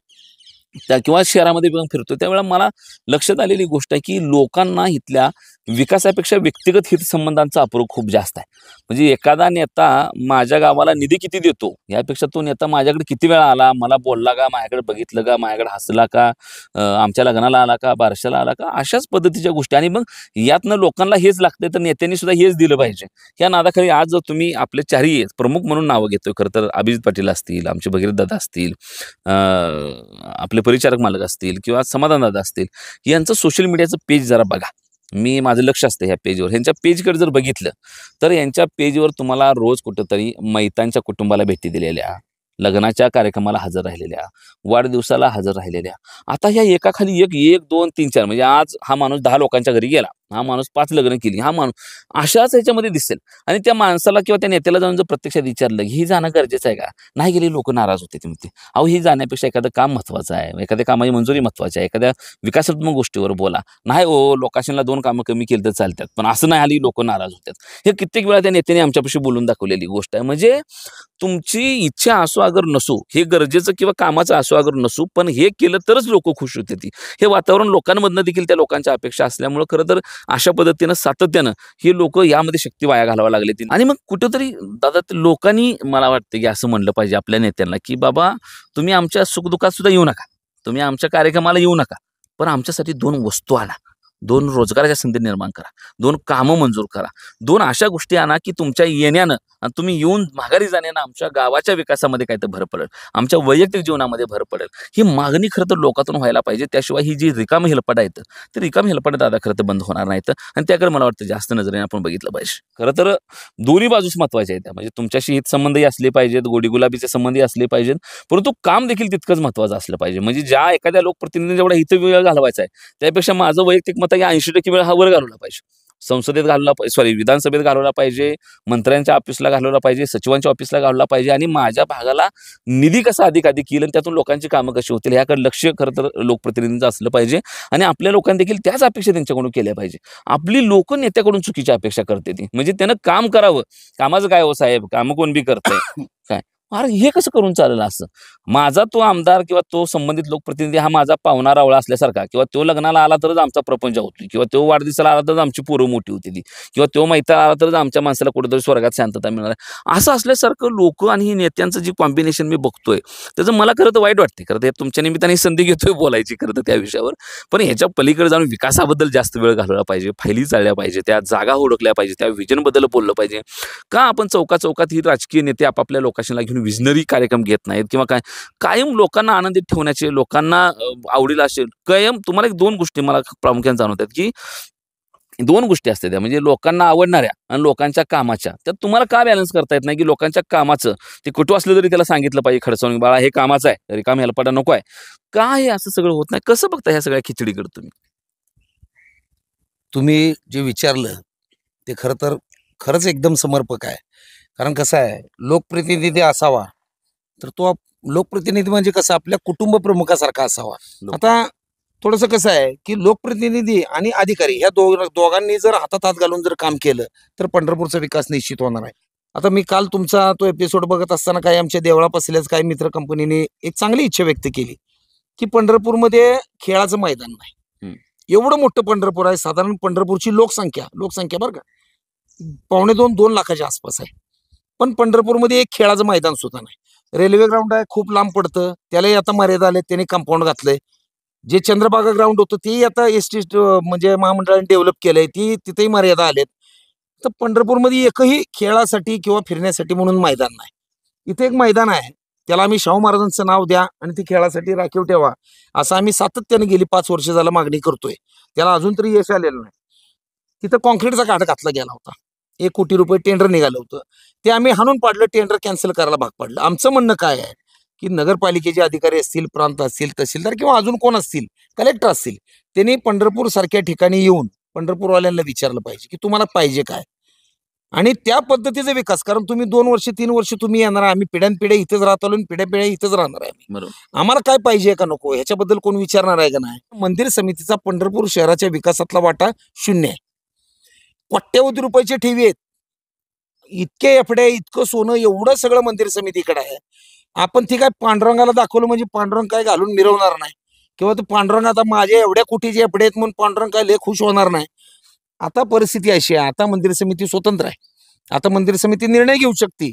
त्या किंवा शहरामध्ये पण फिरतो त्यावेळेला मला लक्षात आलेली गोष्ट आहे की लोकांना इथल्या विकासापेक्षा व्यक्तिगत हितसंबंधांचा अप्रोप खूप जास्त आहे म्हणजे एखादा नेता माझ्या गावाला निधी किती देतो यापेक्षा तो नेता माझ्याकडे किती वेळा आला मला बोलला का माझ्याकडे बघितलं का माझ्याकडे हसला का आमच्या लग्नाला आला का बारशाला आला का अशाच पद्धतीच्या गोष्टी आणि मग यातनं लोकांना हेच लागतंय तर नेत्यांनी सुद्धा हेच दिलं पाहिजे या नादाखाली आज जर तुम्ही आपले चारही प्रमुख म्हणून नावं घेतोय खरं तर अभिजित पाटील असतील आमचे भगीरथ दादा असतील आपले परिचारक मालक असतील किंवा समाधानदा असतील यांचं सोशल मीडियाचं पेज जरा बघा मी माझं लक्ष असतं ह्या पेजवर ह्यांच्या पेजकडे जर बघितलं तर यांच्या पेजवर तुम्हाला रोज कुठंतरी मैतांच्या कुटुंबाला भेटी दिलेल्या लग्नाच्या कार्यक्रमाला हजर राहिलेल्या वाढदिवसाला हजर राहिलेल्या आता ह्या एकाखाली एक एक दोन तीन चार म्हणजे आज हा माणूस दहा लोकांच्या घरी गेला हा माणूस पाच लग्न केली हा माणूस अशाच ह्याच्यामध्ये दिसेल आणि त्या माणसाला किंवा त्या नेत्याला जाऊन जर प्रत्यक्षात विचारलं ही जाणं गरजेचं आहे का नाही गेली लोक नाराज होते ते अहो ही जाण्यापेक्षा एखादं काम महत्वाचं आहे एखाद्या कामाची मंजुरी महत्वाची आहे एखाद्या विकासात्मक गोष्टीवर बोला नाही ओ लोकाशनला दोन कामं कमी केली तर चालतात पण असं नाही आली लोक नाराज होतात हे कित्येक वेळा त्या नेत्याने आमच्यापाशी बोलून दाखवलेली गोष्ट आहे म्हणजे तुमची इच्छा असो अगर नसो हे गरजेचं किंवा कामाचं असो अगर नसो पण हे केलं तरच लोक खुश होते ती हे वातावरण लोकांमधनं देखील त्या लोकांच्या अपेक्षा असल्यामुळे खरं तर अशा पद्धतीनं सातत्यानं हे लोक यामध्ये शक्ती वाया घालावा लागले ती आणि मग कुठंतरी दादा लोकांनी मला वाटतं की असं म्हणलं पाहिजे आपल्या नेत्यांना की बाबा तुम्ही आमच्या सुखदुःखात सुद्धा येऊ नका तुम्ही आमच्या कार्यक्रमाला येऊ नका पण आमच्यासाठी दोन वस्तू आणा दोन रोजगाराच्या संधी निर्माण करा दोन कामं मंजूर करा दोन अशा गोष्टी आणा की तुमच्या येण्यानं आणि तुम्ही येऊन माघारी जाण्यानं आमच्या गावाच्या विकासामध्ये काय तर भर पडेल आमच्या वैयक्तिक जीवनामध्ये भर पडेल ही मागणी खरं तर लोकातून व्हायला पाहिजे त्याशिवाय ही जी रिकाम हेलपड आहेत ती रिकाम हेलपड दादा खरं तर बंद होणार नाहीत आणि त्याकडे मला वाटतं जास्त नजरेने आपण बघितलं पाहिजे खरं तर दोन्ही बाजूस महत्वाच्या आहेत म्हणजे तुमच्याशी हित संबंधही असले पाहिजेत गोडी गुलाबीचे संबंधही असले पाहिजेत परंतु काम देखील तितकंच महत्वाचं असलं पाहिजे म्हणजे ज्या एखाद्या लोकप्रतिनिधीने जेवढा हित वेळ घालवायचा आहे त्यापेक्षा माझं वैयक्तिक मत आता या ऐंशी टक्के वेळ हा वर घालवला पाहिजे संसदेत घालवला पाहिजे सॉरी विधानसभेत घालवला पाहिजे मंत्र्यांच्या ऑफिसला घालवला पाहिजे सचिवांच्या ऑफिसला घालवला पाहिजे आणि माझ्या भागाला निधी कसा अधिकाधिक येईल आणि त्यातून लोकांची कामं कशी होतील ह्याकडे लक्ष खरं तर लोकप्रतिनिधींचं असलं पाहिजे आणि आपल्या लोकांनी देखील त्याच अपेक्षा त्यांच्याकडून केल्या पाहिजे आपली लोक नेत्याकडून चुकीची अपेक्षा करते ती म्हणजे त्यानं काम करावं कामाचं काय हो साहेब कामं कोण बी करतंय काय अरे हे कसं करून चाललं असं माझा तो आमदार किंवा तो संबंधित लोकप्रतिनिधी हा माझा पाहुणा रावळा असल्यासारखा किंवा तो लग्नाला आला तरच आमचा प्रपंच होतो किंवा तो वाढदिवसाला आला तरच आमची पोरं मोठी होती ती किंवा तो मैताला आला तरच आमच्या माणसाला कुठेतरी स्वर्गात शांतता मिळणार असं असल्यासारखं लोक आणि ही नेत्यांचं जी कॉम्बिनेशन मी बघतोय त्याचं मला खरं तर वाईट वाटते खरं तर तुमच्या निमित्ताने संधी घेतोय बोलायची खरं तर त्या विषयावर पण ह्याच्या पलीकडे जाऊन विकासाबद्दल जास्त वेळ घालवला पाहिजे फायली चालल्या पाहिजे त्या जागा ओळखल्या पाहिजे त्या विजनबद्दल बोललं पाहिजे का आपण चौका चौकात ही राजकीय नेते आपापल्या लोकांशीला घेऊन विजनरी कार्यक्रम घेत नाहीत किंवा काय कायम लोकांना आनंदित ठेवण्याचे लोकांना आवडीला असेल कायम तुम्हाला एक दोन गोष्टी मला प्रामुख्याने जाणवतात की दोन गोष्टी असतात त्या म्हणजे लोकांना आवडणाऱ्या आणि लोकांच्या कामाच्या तर तुम्हाला का बॅलन्स करता येत नाही की लोकांच्या कामाचं ते कुठं असलं तरी त्याला सांगितलं पाहिजे खडसावून बाळा हे कामाचं आहे रिकाम हेलपाटा नको आहे का हे असं सगळं होत नाही कसं बघता ह्या सगळ्या खिचडीकडे तुम्ही तुम्ही जे विचारलं ते खरं तर खरंच एकदम समर्पक आहे कारण कसं आहे लोकप्रतिनिधी असावा तर तो लोकप्रतिनिधी म्हणजे कसं आपल्या कुटुंब प्रमुखासारखा असावा आता थोडस कसं आहे की लोकप्रतिनिधी आणि अधिकारी ह्या दो दोघांनी जर हातात हात घालून जर काम केलं तर पंढरपूरचा विकास निश्चित होणार आहे आता मी काल तुमचा तो एपिसोड बघत असताना काही आमच्या देवळापासल्याच पसल्याच काही मित्र कंपनीने एक चांगली इच्छा व्यक्त केली की पंढरपूरमध्ये खेळाचं मैदान नाही एवढं मोठं पंढरपूर आहे साधारण पंढरपूरची लोकसंख्या लोकसंख्या बरं का पावणे दोन दोन लाखाच्या आसपास आहे पण पंढरपूरमध्ये एक खेळाचं मैदान सुद्धा नाही रेल्वे ग्राउंड आहे खूप लांब पडतं त्यालाही आता मर्यादा आले त्याने कंपाऊंड घातलंय जे चंद्रबागा ग्राउंड होतं तेही आता एस टी म्हणजे महामंडळाने डेव्हलप केलंय ती तिथेही मर्यादा आलेत तर पंढरपूरमध्ये एकही खेळासाठी किंवा फिरण्यासाठी म्हणून मैदान नाही इथे एक मैदान आहे त्याला आम्ही शाहू महाराजांचं नाव द्या आणि ती खेळासाठी राखीव ठेवा असं आम्ही सातत्याने गेली पाच वर्ष झाला मागणी करतोय त्याला अजून तरी यश आलेलं नाही तिथं कॉन्क्रीटचा काठ घातला गेला होता एक कोटी रुपये टेंडर निघालं होतं ते आम्ही हाणून पाडलं टेंडर कॅन्सल करायला भाग पाडलं आमचं म्हणणं काय आहे की नगरपालिकेचे अधिकारी असतील प्रांत असतील तहसीलदार किंवा अजून कोण असतील कलेक्टर असतील त्यांनी पंढरपूर सारख्या ठिकाणी येऊन पंढरपूरवाल्यांना विचारलं पाहिजे की तुम्हाला पाहिजे काय आणि त्या पद्धतीचा विकास कारण तुम्ही दोन वर्ष तीन वर्ष तुम्ही येणार आम्ही पिढ्यानपिढ्या इथेच राहत आलो पिढ्या पिढ्या इथेच राहणार आहे आम्हाला काय पाहिजे का नको ह्याच्याबद्दल कोण विचारणार आहे का नाही मंदिर समितीचा पंढरपूर शहराच्या विकासातला वाटा शून्य आहे कोट्यवधी रुपयाची ठेवी आहेत इतके एफडे इतकं सोनं एवढं सगळं मंदिर समितीकडे आहे आपण ती काय पांडुरंगाला दाखवलं म्हणजे पांडुरंग काय घालून मिरवणार नाही किंवा तो पांडुरंग आता माझ्या एवढ्या कोटीचे एफडे आहेत म्हणून पांडुरंग काय लय खुश होणार नाही आता परिस्थिती अशी आहे आता मंदिर समिती स्वतंत्र आहे आता मंदिर समिती निर्णय घेऊ शकते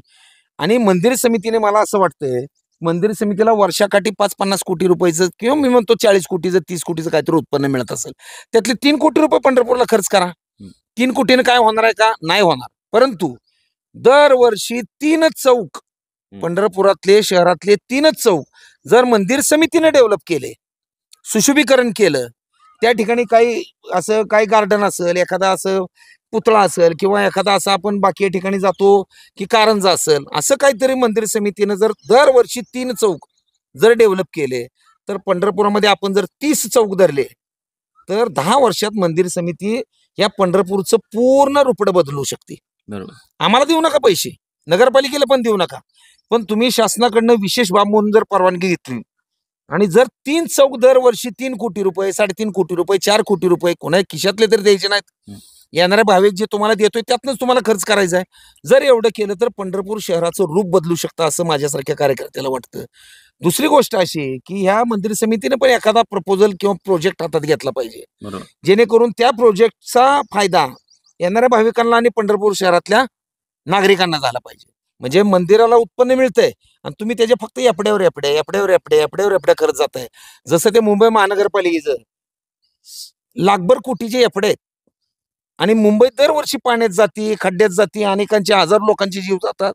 आणि मंदिर समितीने मला असं वाटतंय मंदिर समितीला वर्षाकाठी पाच पन्नास कोटी रुपयाचं किंवा मी म्हणतो चाळीस कोटीचं तीस कोटीचं काहीतरी उत्पन्न मिळत असेल त्यातले तीन कोटी रुपये पंढरपूरला खर्च करा तीन कोटीनं काय होणार आहे का नाही होणार परंतु दरवर्षी तीनच चौक पंढरपुरातले शहरातले तीनच चौक जर मंदिर समितीने डेव्हलप केले सुशोभीकरण केलं त्या ठिकाणी काही असं काही गार्डन असेल एखादा असं पुतळा असेल किंवा एखादा असं आपण बाकी ठिकाणी जातो की कारंजा असेल असं काहीतरी मंदिर समितीनं जर दरवर्षी तीन चौक जर डेव्हलप केले तर पंढरपुरामध्ये आपण जर तीस चौक धरले तर दहा वर्षात मंदिर समिती या पंढरपूरचं पूर्ण रुपड बदलू शकते बरोबर आम्हाला देऊ नका पैसे नगरपालिकेला पण देऊ नका पण तुम्ही शासनाकडनं विशेष बाब म्हणून जर परवानगी घेतली आणि जर तीन चौक दरवर्षी तीन कोटी रुपये साडेतीन कोटी रुपये चार कोटी रुपये कोणा खिशातले तर द्यायचे नाहीत येणारे भाविक जे तुम्हाला देतोय त्यातनंच तुम्हाला खर्च करायचा आहे जर एवढं केलं तर पंढरपूर शहराचं रूप बदलू शकतं असं माझ्यासारख्या कार्यकर्त्याला वाटतं दुसरी गोष्ट अशी की ह्या मंदिर समितीने पण एखादा प्रपोजल किंवा प्रोजेक्ट हातात घेतला पाहिजे जेणेकरून त्या प्रोजेक्टचा फायदा येणाऱ्या भाविकांना आणि पंढरपूर शहरातल्या नागरिकांना झाला पाहिजे म्हणजे मंदिराला उत्पन्न मिळतंय आणि तुम्ही त्याचे फक्त एपड्यावर एपड्या एपड्यावर एपड्या एपड्यावर एपड्या करत जात आहे जसं ते मुंबई महानगरपालिकेचं लागभर कोटीचे एपडे आहेत आणि मुंबईत दरवर्षी पाण्यात जाती खड्ड्यात जाती अनेकांचे हजार लोकांचे जीव जातात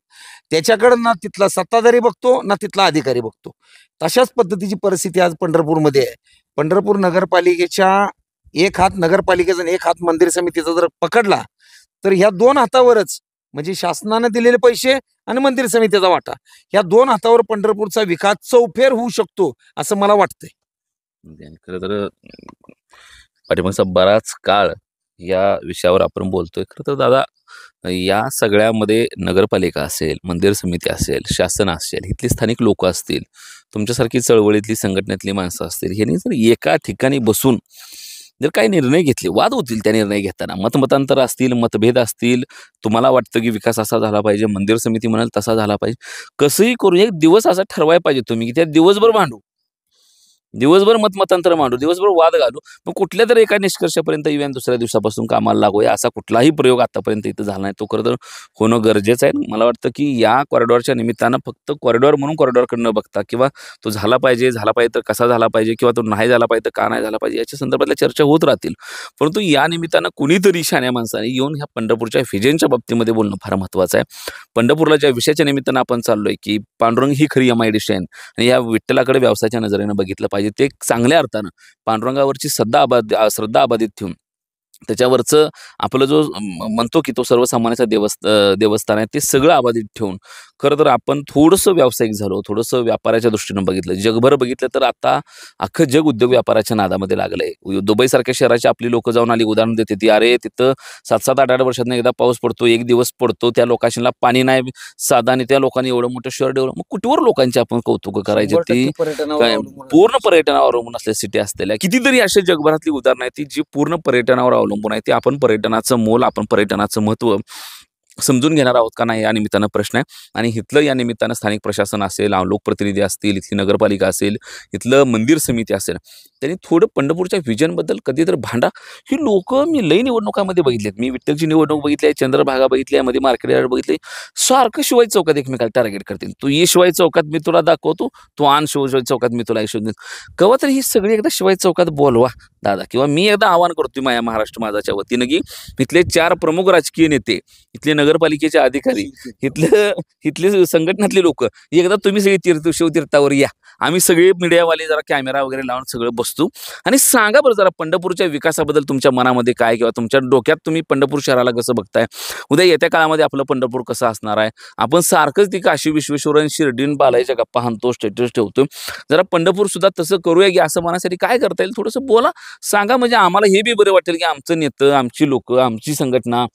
त्याच्याकडे ना तिथला सत्ताधारी बघतो ना तिथला अधिकारी बघतो तशाच पद्धतीची परिस्थिती आज पंढरपूरमध्ये आहे पंढरपूर नगरपालिकेच्या एक हात नगरपालिकेचा एक हात मंदिर समितीचा जर पकडला तर ह्या दोन हातावरच म्हणजे शासनानं दिलेले पैसे आणि मंदिर समितीचा वाटा या दोन हातावर पंढरपूरचा विकास चौफेर होऊ शकतो असं मला वाटतंय खरं तर पाठिंबाचा बराच काळ या विषयावर आपण बोलतोय खरं तर दादा या सगळ्यामध्ये नगरपालिका असेल मंदिर समिती असेल शासन असेल इथली स्थानिक लोक असतील तुमच्यासारखी चळवळीतली संघटनेतली माणसं असतील यांनी जर एका ठिकाणी बसून जर काही निर्णय घेतले वाद होतील त्या निर्णय घेताना मतमतांतर असतील मतभेद असतील तुम्हाला वाटतं की विकास असा झाला पाहिजे मंदिर समिती म्हणाल तसा झाला पाहिजे कसंही करून एक दिवस असा ठरवाय पाहिजे तुम्ही की त्या दिवसभर मांडू दिवसभर मतमतांतर मांडू दिवसभर वाद घालू मग कुठल्या तरी एका निष्कर्षापर्यंत इव्हन दुसऱ्या दिवसापासून कामाला लागूया असा कुठलाही प्रयोग आतापर्यंत इथं झाला नाही तो खरं तर होणं गरजेचं आहे मला वाटतं की या कॉरिडॉरच्या निमित्तानं फक्त कॉरिडॉर म्हणून कॉरिडॉरकडनं बघता किंवा तो झाला पाहिजे झाला पाहिजे तर कसा झाला पाहिजे किंवा तो नाही झाला पाहिजे तर का नाही झाला पाहिजे याच्या संदर्भातल्या चर्चा होत राहतील परंतु या निमित्तानं कुणीतरी शाण्या माणसाने येऊन ह्या पंढरपूरच्या फिजेनच्या बाबतीमध्ये बोलणं फार महत्त्वाचं आहे पंढरपूरला ज्या विषयाच्या निमित्तानं आपण चाललोय की पांडुरंग ही खरी एम आय आणि या विठ्ठलाकडे व्यवसायाच्या नजरेनं बघितलं पाहिजे पाहिजे ते चांगल्या अर्थानं पांडुरंगावरची श्रद्धा आबाद श्रद्धा अबाधित ठेवून त्याच्यावरचं आपलं जो म्हणतो की तो सर्वसामान्याचा देवस्थ देवस्थान आहे ते सगळं अबाधित ठेवून खरं तर आपण थोडंसं व्यावसायिक झालो थोडंसं व्यापाराच्या दृष्टीनं बघितलं जगभर बघितलं तर आता अख्खं जग उद्योग व्यापाराच्या नादामध्ये लागलं दुबई दुबईसारख्या शहराची आपली लोकं जाऊन आली उदाहरण देते ती अरे तिथं सात सात आठ आठ वर्षातनं एकदा पाऊस पडतो एक दिवस पडतो त्या लोकांशीला पाणी नाही साधा आणि त्या लोकांनी एवढं मोठं शहर डेव्हलप मग कुठेवर लोकांची आपण कौतुक करायची ती पूर्ण पर्यटनावर अवलंबून असलेल्या सिटी असलेल्या कितीतरी अशा जगभरातली उदाहरणं आहेत ती जी पूर्ण पर्यटनावर अवलंबून आहे ती आपण पर्यटनाचं मोल आपण पर्यटनाचं महत्व समजून घेणार आहोत का नाही या निमित्तानं प्रश्न आहे आणि इथलं या निमित्तानं स्थानिक प्रशासन असेल लोकप्रतिनिधी असतील इथली नगरपालिका असेल इथलं मंदिर समिती असेल त्यांनी थोडं पंढरपूरच्या व्हिजनबद्दल कधी तर भांडा ही लोकं मी लई निवडणुकामध्ये बघितलेत मी विठ्ठलची निवडणूक बघितली आहे चंद्रभागा बघितली आहे मध्ये मार्केट यार्ड बघितली सारखं शिवाय चौकात एकमेकाला टार्गेट करतील तू ये शिवाय चौकात मी तुला दाखवतो तू आण शिव शिवाय चौकात मी तुला देईन कवा ही सगळी एकदा शिवाय चौकात बोलवा दादा किंवा मी एकदा आवाहन करतो माया महाराष्ट्र माझाच्या वतीनं की इथले चार प्रमुख राजकीय नेते इथले नगरपालिकेचे अधिकारी इथले इथले संघटनातले लोक एकदा तुम्ही सगळी तीर्थ शिवतीर्थावर या आम्ही सगळे मीडियावाले जरा कॅमेरा वगैरे लावून सगळं बसतो आणि सांगा बरं जरा पंढरपूरच्या विकासाबद्दल तुमच्या मनामध्ये काय किंवा तुमच्या डोक्यात तुम्ही पंढरपूर शहराला कसं बघताय उद्या येत्या काळामध्ये आपलं पंढरपूर कसं असणार आहे आपण सारखंच ती काशी विश्वेश्वर शिर्डीन बालायच्या गप्पा हाणतो स्टेटस ठेवतो जरा पंढरपूर सुद्धा तसं करूया की असं मनासाठी काय करता येईल थोडंसं बोला सांगा म्हणजे आम्हाला हे बी बरं वाटेल की आमचं नेतं आमची लोक आमची संघटना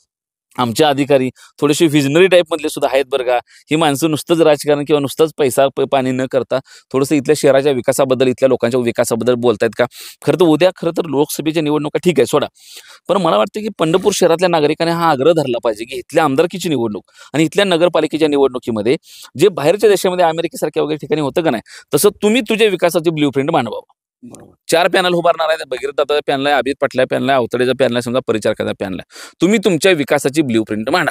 आमचे अधिकारी थोडेसे विजनरी टाईपमधले सुद्धा आहेत बरं का ही माणसं नुसतंच राजकारण किंवा नुसतंच पैसा पाणी न करता थोडंसं इथल्या शहराच्या विकासाबद्दल इथल्या लोकांच्या विकासाबद्दल बोलतायत का खरं तर उद्या खरं तर लोकसभेच्या निवडणुका ठीक आहे सोडा पण मला वाटतं की पंढरपूर शहरातल्या नागरिकांनी हा आग्रह धरला पाहिजे की इथल्या आमदारकीची निवडणूक आणि इथल्या नगरपालिकेच्या निवडणुकीमध्ये जे बाहेरच्या देशामध्ये अमेरिकेसारख्या वगैरे ठिकाणी होतं का नाही तसं तुम्ही तुझ्या ब्ल्यू प्रिंट मांडवा चार पॅनल उभारणार आहे बगीरदा पॅनल आहे अभित पटल्या पॅनल आहे अवतडेचा पॅनल आहे समजा परिचारकाचा पॅनल आहे तुम्ही तुमच्या विकासाची ब्ल्यू प्रिंट मांडा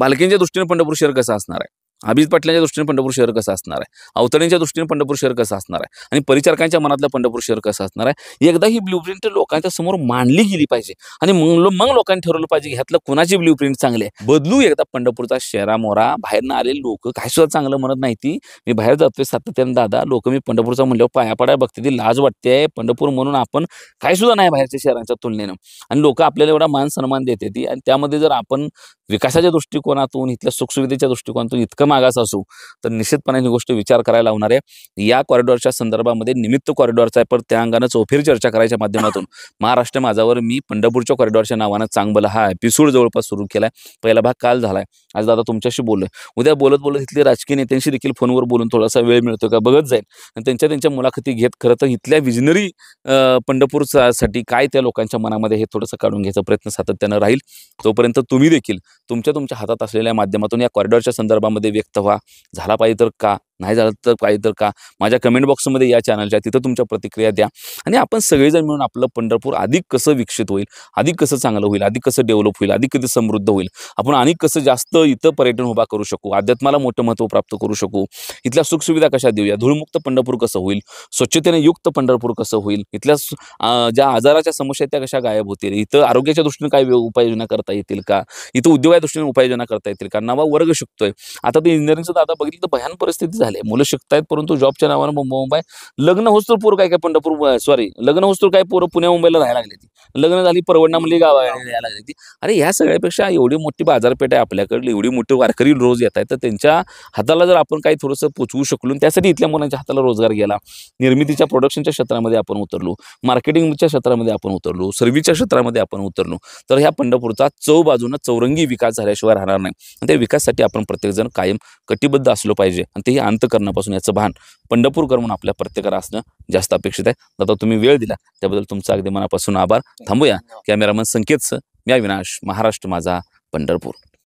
बालकींच्या दृष्टीने पंढरपूर शहर कसं असणार आहे अभिजित पाटलांच्या दृष्टीने पंढरपूर शहर कसं असणार आहे अवतरणीच्या दृष्टीने पंढरपूर शहर कसं असणार आहे आणि परिचारकांच्या मनातलं पंढरपूर शहर कसं असणार आहे एकदा ही प्रिंट लोकांच्या समोर मांडली गेली पाहिजे आणि मग मग लोकांनी ठरवलं पाहिजे ह्यातलं कोणाची प्रिंट चांगली आहे बदलू एकदा पंढरपूरचा शहरामोरा बाहेरनं आलेले लोक काय सुद्धा चांगलं म्हणत नाही ती मी बाहेर जातोय सातत्यानं दादा लोक मी पंढरपूरचा म्हणल्यावर पाया बघते ती लाज वाटते पंढरपूर म्हणून आपण काय सुद्धा नाही बाहेरच्या शहरांच्या तुलनेनं आणि लोक आपल्याला एवढा मान सन्मान देते ती आणि त्यामध्ये जर आपण विकासाच्या दृष्टिकोनातून इथल्या सुखसुविधेच्या दृष्टिकोनातून इतकं मागास असू तर निश्चितपणे ही गोष्ट विचार करायला होणार आहे या कॉरिडॉरच्या संदर्भामध्ये निमित्त कॉरिडॉरचा आहे पण त्या अंगानं चौफेर चर्चा करायच्या माध्यमातून महाराष्ट्र माझावर मी पंढरपूरच्या कॉरिडॉरच्या नावानं चांगलं हा एपिसोड जवळपास सुरू केला पहिला भाग काल झाला आज दादा तुमच्याशी बोललोय उद्या बोलत बोलत इथले राजकीय नेत्यांशी देखील फोनवर बोलून थोडासा वेळ मिळतो का बघत जाईल आणि त्यांच्या त्यांच्या मुलाखती घेत खरं तर इथल्या विजनरी पंढरपूरसाठी काय त्या लोकांच्या मनामध्ये हे थोडंसं काढून घ्यायचा प्रयत्न सातत्यानं राहील तोपर्यंत तुम्ही देखील तुमच्या तुमच्या हातात असलेल्या माध्यमातून या कॉरिडॉरच्या संदर्भामध्ये व्यक्त व्हा झाला पाहिजे तर का नाही झालं तर काय तर का माझ्या कमेंट बॉक्समध्ये या चॅनलच्या तिथं तुमच्या प्रतिक्रिया द्या आणि आपण सगळेजण मिळून आपलं पंढरपूर अधिक कसं विकसित होईल अधिक कसं चांगलं होईल अधिक कसं डेव्हलप होईल अधिक कधी समृद्ध होईल आपण आणि कसं जास्त इथं पर्यटन उभा करू शकू अध्यात्माला मोठं महत्त्व प्राप्त करू शकू इथल्या सुखसुविधा कशा देऊया धूळमुक्त पंढरपूर कसं होईल स्वच्छतेने युक्त पंढरपूर कसं होईल इथल्या ज्या आजाराच्या समस्या त्या कशा गायब होतील इथं आरोग्याच्या दृष्टीने काय उपाययोजना करता येतील का इथं उद्योगाच्या दृष्टीने उपाययोजना करता येतील का नवा वर्ग शिकतोय आता ते इंजिनिअरिंगचं आता बघितलं तर भयान परिस्थिती आहे झाले मुलं शिकतायत परंतु जॉबच्या नावानं मुंबई लग्न होस्तूर पोर काय काय पंढरपूर सॉरी लग्न होस्तूर काय पोरं पुण्या मुंबईला राहायला लागली लग्न झाली परवडणामधली गावा यायला लागली अरे या सगळ्यापेक्षा एवढी मोठी बाजारपेठ आहे आपल्याकडली एवढी मोठी वारकरी रोज येत आहेत तर त्यांच्या हाताला जर आपण काही थोडंसं पोचवू शकलो त्यासाठी इथल्या मुलांच्या हाताला रोजगार गेला निर्मितीच्या प्रोडक्शनच्या क्षेत्रामध्ये आपण उतरलो मार्केटिंगच्या क्षेत्रामध्ये आपण उतरलो सर्व्हिसच्या क्षेत्रामध्ये आपण उतरलो तर ह्या पंढरपूरचा चौ बाजूनं चौरंगी विकास झाल्याशिवाय राहणार नाही आणि त्या विकासासाठी आपण प्रत्येकजण कायम कटिबद्ध असलो पाहिजे आणि तेही करण्यापासून याचं भान पंढरपूरकर म्हणून आपल्या प्रत्येकाला असणं जास्त अपेक्षित आहे आता तुम्ही वेळ दिला त्याबद्दल तुमचा अगदी मनापासून आभार थांबूया कॅमेरामन संकेत म्या विनाश महाराष्ट्र माझा पंढरपूर